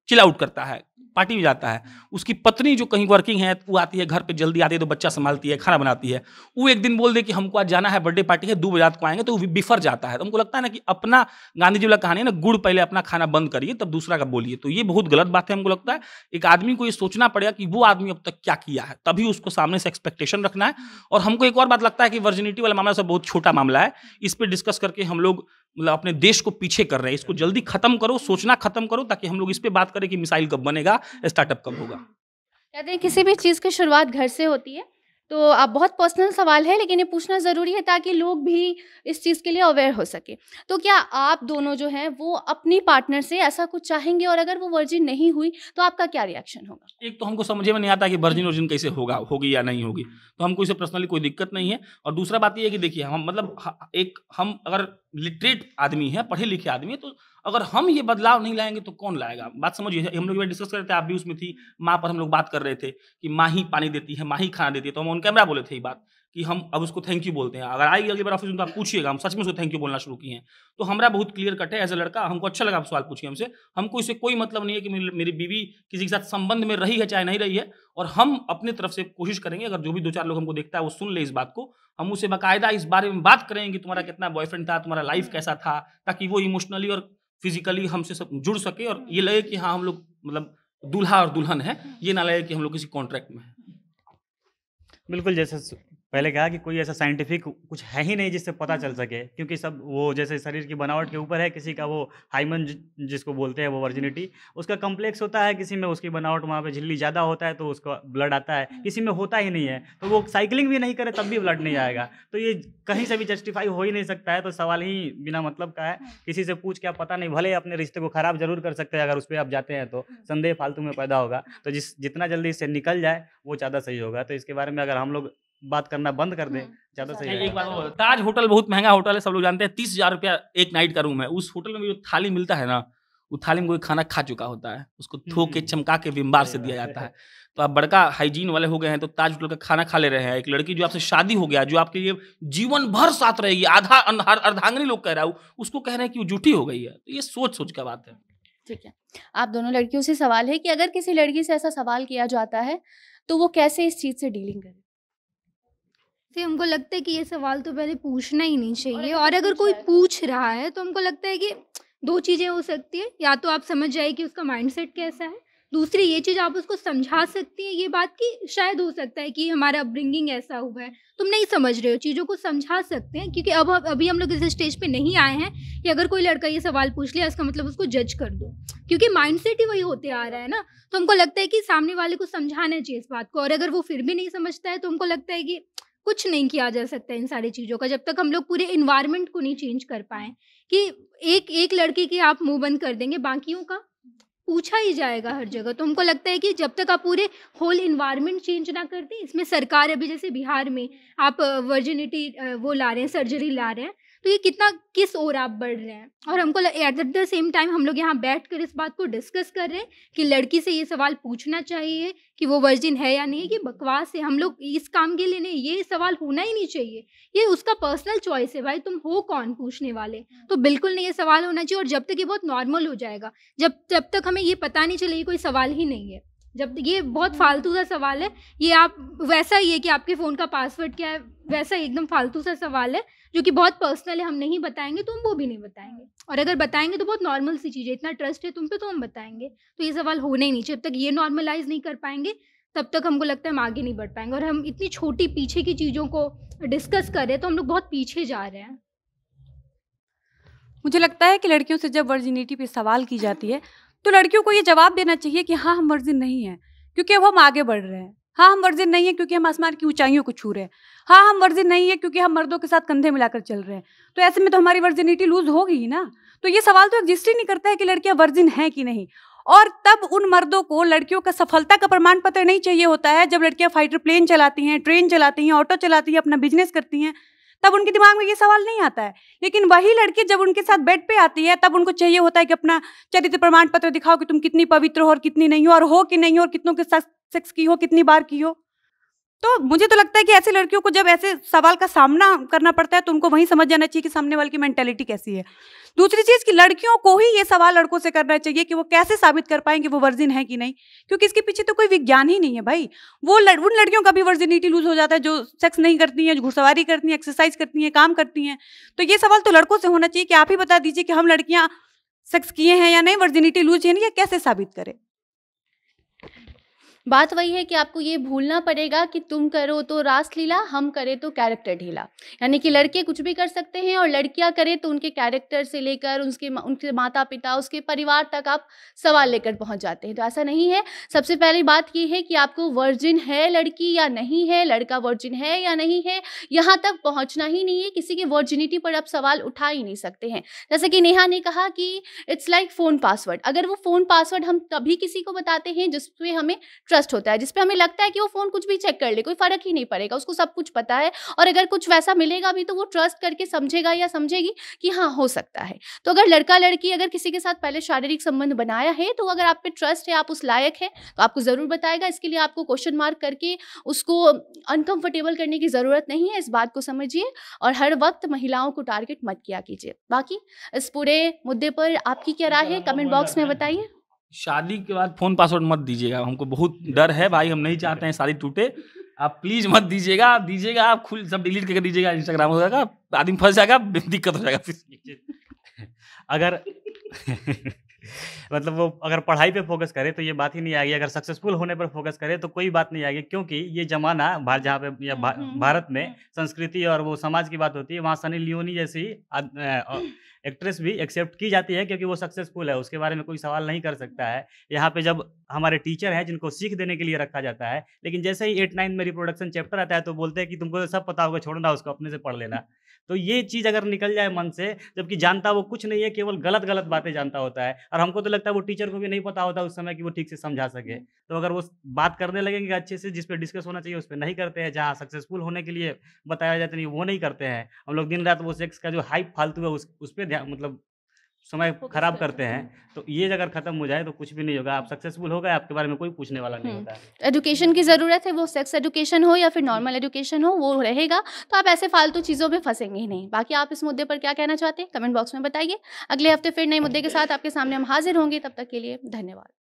S1: चिल आउट करता है पार्टी में जाता है उसकी पत्नी जो कहीं वर्किंग है वो आती है घर पे जल्दी आती है तो बच्चा संभालती है खाना बनाती है वो एक दिन बोल दे कि हमको आज जाना है बर्थडे पार्टी है दो बजात को आएंगे तो वो बिफर जाता है तो हमको लगता है ना कि अपना गांधी जी वाला कहानी है ना गुड़ पहले अपना खाना बंद करिए तब दूसरा का बोलिए तो ये बहुत गलत बात है हमको लगता है एक आदमी को ये सोचना पड़ेगा कि वो आदमी अब तक क्या किया है तभी उसको सामने से एक्सपेक्टेशन रखना है और हमको एक और बात लगता है कि वर्जिनिटी वाला मामला सब बहुत छोटा मामला है इस पर डिस्कस करके हम लोग मतलब अपने देश को पीछे कर रहे हैं इसको जल्दी खत्म करो सोचना खत्म करो ताकि हम लोग इस पर बात करें कि मिसाइल कब बनेगा स्टार्टअप कब होगा
S5: कहते हैं किसी भी चीज़ की शुरुआत घर से होती है तो आप बहुत पर्सनल सवाल है लेकिन ये पूछना ज़रूरी है ताकि लोग भी इस चीज़ के लिए अवेयर हो सके तो क्या आप दोनों जो हैं वो अपनी पार्टनर से ऐसा कुछ चाहेंगे और अगर वो वर्जिन नहीं हुई तो आपका क्या रिएक्शन होगा
S1: एक तो हमको समझ में नहीं आता कि वर्जिन वर्जिन कैसे होगा होगी या नहीं होगी तो हमको इसे पर्सनली कोई दिक्कत नहीं है और दूसरा बात यह है कि देखिए हम मतलब एक हम अगर लिटरेट आदमी है पढ़े लिखे आदमी है तो अगर हम ये बदलाव नहीं लाएंगे तो कौन लाएगा बात समझिए हम लोग डिस्कस कर रहे थे आप भी उसमें थी माँ पर हम लोग बात कर रहे थे कि माँ ही पानी देती है माँ ही खाना देती है तो हम उन कैमरा बोले थे ये बात कि हम अब उसको थैंक यू बोलते हैं अगर आएगी अगली बार ऑफिस में तो आप पूछिएगा हम सच में उसको थैंक यू बोलना शुरू किए हैं तो हमारा बहुत क्लियर कट है एज ए लड़का हमको अच्छा लगा आप सवाल पूछिए हमसे हमको इससे कोई मतलब नहीं है कि मेरी बीवी किसी के साथ संबंध में रही है चाहे नहीं रही है और हम अपने तरफ से कोशिश करेंगे अगर जो भी दो चार लोग हमको देखता है वो सुन ले इस बात को हम उसे बाकायदा इस बारे में बात करेंगे कि तुम्हारा कितना बॉयफ्रेंड था तुम्हारा लाइफ कैसा था ताकि वो इमोशनली और फिजिकली हमसे सब जुड़ सके और ये हम्म। लगे कि हाँ हम लोग मतलब दूल्हा
S4: और दुल्हन है हम्म। ये ना लगे कि हम लोग किसी कॉन्ट्रैक्ट में है हम्म। बिल्कुल जैसे पहले कहा कि कोई ऐसा साइंटिफिक कुछ है ही नहीं जिससे पता चल सके क्योंकि सब वो जैसे शरीर की बनावट के ऊपर है किसी का वो हाइमन जिसको बोलते हैं वो वर्जिनिटी उसका कम्प्लेक्स होता है किसी में उसकी बनावट वहाँ पे झिल्ली ज़्यादा होता है तो उसका ब्लड आता है किसी में होता ही नहीं है तो वो साइकिलिंग भी नहीं करे तब भी ब्लड नहीं आएगा तो ये कहीं से भी जस्टिफाई हो ही नहीं सकता है तो सवाल ही बिना मतलब का है हाँ। किसी से पूछ के आप पता नहीं भले अपने रिश्ते को ख़राब जरूर कर सकते हैं अगर उस पर आप जाते हैं तो हाँ। संदेह फालतू में पैदा होगा तो जिस जितना जल्दी इससे निकल जाए वो ज़्यादा सही होगा तो इसके बारे में अगर हम लोग बात करना बंद कर दें हाँ, ज्यादा सही एक बात
S1: ताज होटल बहुत महंगा होटल है सब लोग जानते हैं तीस हजार रुपया एक नाइट का रूम है उस होटल में जो थाली मिलता है ना वो थाली में कोई खाना खा चुका होता है उसको थो के हम्म। चमका के विम्बार से दिया जाता है तो आप बड़का हाइजीन वाले हो गए हैं तो ताज होटल का खाना खा ले रहे हैं एक लड़की जो आपसे शादी हो गया जो आपके लिए जीवन भर साथ रहेगी आधा अर्धांगनी लोग कह रहा है उसको कह रहे हैं कि वो जूठी हो गई है तो ये सोच सोच का बात है
S5: ठीक है आप दोनों लड़कियों से सवाल है कि अगर किसी
S3: लड़की से ऐसा सवाल किया जाता है तो वो कैसे इस चीज से डीलिंग करें फिर हमको लगता है कि ये सवाल तो पहले पूछना ही नहीं चाहिए और अगर कोई तो? पूछ रहा है तो हमको लगता है कि दो चीज़ें हो सकती है या तो आप समझ जाए कि उसका माइंडसेट कैसा है दूसरी ये चीज़ आप उसको समझा सकती हैं ये बात कि शायद हो सकता है कि हमारा अपब्रिंगिंग ऐसा हुआ है तुम नहीं समझ रहे हो चीज़ों को समझा सकते हैं क्योंकि अब अभी हम लोग इस स्टेज पे नहीं आए हैं कि अगर कोई लड़का ये सवाल पूछ लिया इसका मतलब उसको जज कर दो क्योंकि माइंडसेट ही वही होते आ रहा है ना तो हमको लगता है कि सामने वाले को समझाना चाहिए इस बात को और अगर वो फिर भी नहीं समझता है तो हमको लगता है कि कुछ नहीं किया जा सकता इन सारी चीज़ों का जब तक हम लोग पूरे इन्वायरमेंट को नहीं चेंज कर पाए कि एक एक लड़की के आप मुंह बंद कर देंगे बाकियों का पूछा ही जाएगा हर जगह तो हमको लगता है कि जब तक आप पूरे होल इन्वायरमेंट चेंज ना करते इसमें सरकार अभी जैसे बिहार में आप वर्जिनिटी वो ला रहे हैं सर्जरी ला रहे हैं तो ये कितना किस ओर आप बढ़ रहे हैं और हमको एट द सेम टाइम हम लोग यहाँ बैठ कर इस बात को डिस्कस कर रहे हैं कि लड़की से ये सवाल पूछना चाहिए कि वो वर्जिन है या नहीं कि बकवास है हम लोग इस काम के लिए नहीं ये सवाल होना ही नहीं चाहिए ये उसका पर्सनल चॉइस है भाई तुम हो कौन पूछने वाले तो बिल्कुल नहीं ये सवाल होना चाहिए और जब तक ये बहुत नॉर्मल हो जाएगा जब जब तक हमें ये पता नहीं चले कोई सवाल ही नहीं है जब ये बहुत हम्म। फालतू सा सवाल है ये आप वैसा ही है कि आपके फ़ोन का पासवर्ड क्या है वैसा ही एकदम फालतू सा सवाल है जो कि बहुत पर्सनल है हम नहीं बताएंगे तो हम वो भी नहीं बताएंगे और अगर बताएंगे तो बहुत नॉर्मल सी चीज़ है इतना ट्रस्ट है तुम पे तो हम बताएंगे तो ये सवाल होने ही नहीं चाहिए जब तक ये नॉर्मलाइज नहीं कर पाएंगे तब तक हमको लगता है हम आगे नहीं बढ़ पाएंगे और हम इतनी छोटी पीछे की चीज़ों को डिस्कस कर हैं तो हम लोग बहुत पीछे जा रहे हैं
S2: मुझे लगता है कि लड़कियों से जब वर्जिनिटी पे सवाल की जाती है तो लड़कियों को ये जवाब देना चाहिए कि हाँ हम वर्जिन नहीं है क्योंकि अब हम आगे बढ़ रहे हैं हाँ हम वर्जिन नहीं है क्योंकि हम आसमान की ऊंचाइयों को छू रहे हैं हाँ हम वर्जिन नहीं है क्योंकि हम मर्दों के साथ कंधे मिलाकर चल रहे हैं तो ऐसे में तो हमारी वर्जिनिटी लूज होगी ना तो ये सवाल तो एग्जिस्ट ही नहीं करता है कि लड़कियां वर्जिन हैं कि नहीं और तब उन मर्दों को लड़कियों का सफलता का प्रमाण पत्र नहीं चाहिए होता है जब लड़कियां फाइटर प्लेन चलाती हैं ट्रेन चलाती हैं ऑटो चलाती हैं अपना बिजनेस करती हैं तब उनके दिमाग में ये सवाल नहीं आता है लेकिन वही लड़की जब उनके साथ बेड पे आती है तब उनको चाहिए होता है कि अपना चरित्र प्रमाण पत्र दिखाओ कि तुम कितनी पवित्र हो और कितनी नहीं हो और हो कि नहीं हो और कितनों के साथ सेक्स की हो कितनी बार की हो तो मुझे तो लगता है कि ऐसे लड़कियों को जब ऐसे सवाल का सामना करना पड़ता है तो उनको वहीं समझ जाना चाहिए कि सामने वाले की मेंटेलिटी कैसी है दूसरी चीज़ कि लड़कियों को ही ये सवाल लड़कों से करना चाहिए कि वो कैसे साबित कर पाएंगे वो वर्जिन है कि नहीं क्योंकि इसके पीछे तो कोई विज्ञान ही नहीं है भाई वो लड़, उन लड़कियों का भी वर्जिनिटी लूज हो जाता है जो सेक्स नहीं करती हैं घुड़सवारी करती हैं एक्सरसाइज करती हैं काम करती हैं तो ये सवाल तो लड़कों से होना चाहिए कि आप ही बता दीजिए कि हम लड़कियाँ सेक्स किए हैं या नहीं वर्जिनिटी लूज है या कैसे साबित करें
S5: बात वही है कि आपको ये भूलना पड़ेगा कि तुम करो तो रासलीला हम करें तो कैरेक्टर ढीला यानी कि लड़के कुछ भी कर सकते हैं और लड़कियां करें तो उनके कैरेक्टर से लेकर उसके उनके माता पिता उसके परिवार तक आप सवाल लेकर पहुंच जाते हैं तो ऐसा नहीं है सबसे पहली बात ये है कि आपको वर्जिन है लड़की या नहीं है लड़का वर्जिन है या नहीं है यहाँ तक पहुँचना ही नहीं है किसी की वर्जिनिटी पर आप सवाल उठा ही नहीं सकते हैं जैसे कि नेहा ने कहा कि इट्स लाइक फ़ोन पासवर्ड अगर वो फ़ोन पासवर्ड हम तभी किसी को बताते हैं जिसमें हमें ट्रस्ट होता है जिसपे हमें लगता है कि वो फ़ोन कुछ भी चेक कर ले कोई फ़र्क ही नहीं पड़ेगा उसको सब कुछ पता है और अगर कुछ वैसा मिलेगा भी तो वो ट्रस्ट करके समझेगा या समझेगी कि हाँ हो सकता है तो अगर लड़का लड़की अगर किसी के साथ पहले शारीरिक संबंध बनाया है तो अगर आप पे ट्रस्ट है आप उस लायक है तो आपको ज़रूर बताएगा इसके लिए आपको क्वेश्चन मार्क करके उसको अनकंफर्टेबल करने की ज़रूरत नहीं है इस बात को समझिए और हर वक्त महिलाओं को टारगेट मत किया कीजिए बाकी इस पूरे मुद्दे पर आपकी क्या राय है कमेंट अच्छा, बॉक्स में बताइए
S1: शादी के बाद फोन पासवर्ड मत दीजिएगा हमको बहुत डर है भाई हम नहीं चाहते हैं शादी टूटे आप प्लीज मत दीजिएगा दीजिएगा आप
S4: खुल सब डिलीट करके दीजिएगा इंस्टाग्राम हो जाएगा आदमी फंस जाएगा [laughs] दिक्कत हो जाएगा अगर मतलब वो अगर पढ़ाई पे फोकस करे तो ये बात ही नहीं आएगी अगर सक्सेसफुल होने पर फोकस करे तो कोई बात नहीं आएगी क्योंकि ये जमाना भारत जहाँ पे या भा, हम्म, भारत हम्म, में हम्म। संस्कृति और वो समाज की बात होती है वहाँ सनी लियोनी जैसी एक्ट्रेस भी एक्सेप्ट की जाती है क्योंकि वो सक्सेसफुल है उसके बारे में कोई सवाल नहीं कर सकता है यहाँ पे जब हमारे टीचर हैं जिनको सीख देने के लिए रखा जाता है लेकिन जैसे ही एट नाइन में रिप्रोडक्शन चैप्टर आता है तो बोलते हैं कि तुमको तो सब पता होगा छोड़ना उसको अपने से पढ़ लेना तो ये चीज़ अगर निकल जाए मन से जबकि जानता वो कुछ नहीं है केवल गलत गलत बातें जानता होता है और हमको तो लगता है वो टीचर को भी नहीं पता होता उस समय कि वो ठीक से समझा सके तो अगर वो बात करने लगेंगे अच्छे से जिस पर डिस्कस होना चाहिए उस पर नहीं करते हैं जहाँ सक्सेसफुल होने के लिए बताया जाता नहीं वो नहीं करते हैं हम लोग दिन रात वो सेक्स का जो हाइप फालतू है उस उस पर मतलब समय खराब करते हैं तो ये अगर खत्म हो जाए तो कुछ भी नहीं होगा आप सक्सेसफुल हो गए आपके बारे में कोई पूछने वाला नहीं होता
S5: एजुकेशन की ज़रूरत है वो सेक्स एजुकेशन हो या फिर नॉर्मल एजुकेशन हो वो रहेगा तो आप ऐसे फालतू चीज़ों में फंसेंगे ही नहीं बाकी आप इस मुद्दे पर क्या कहना चाहते हैं कमेंट बॉक्स में बताइए अगले हफ्ते फिर नए मुद्दे के साथ आपके सामने हम हाजिर होंगे तब तक के लिए धन्यवाद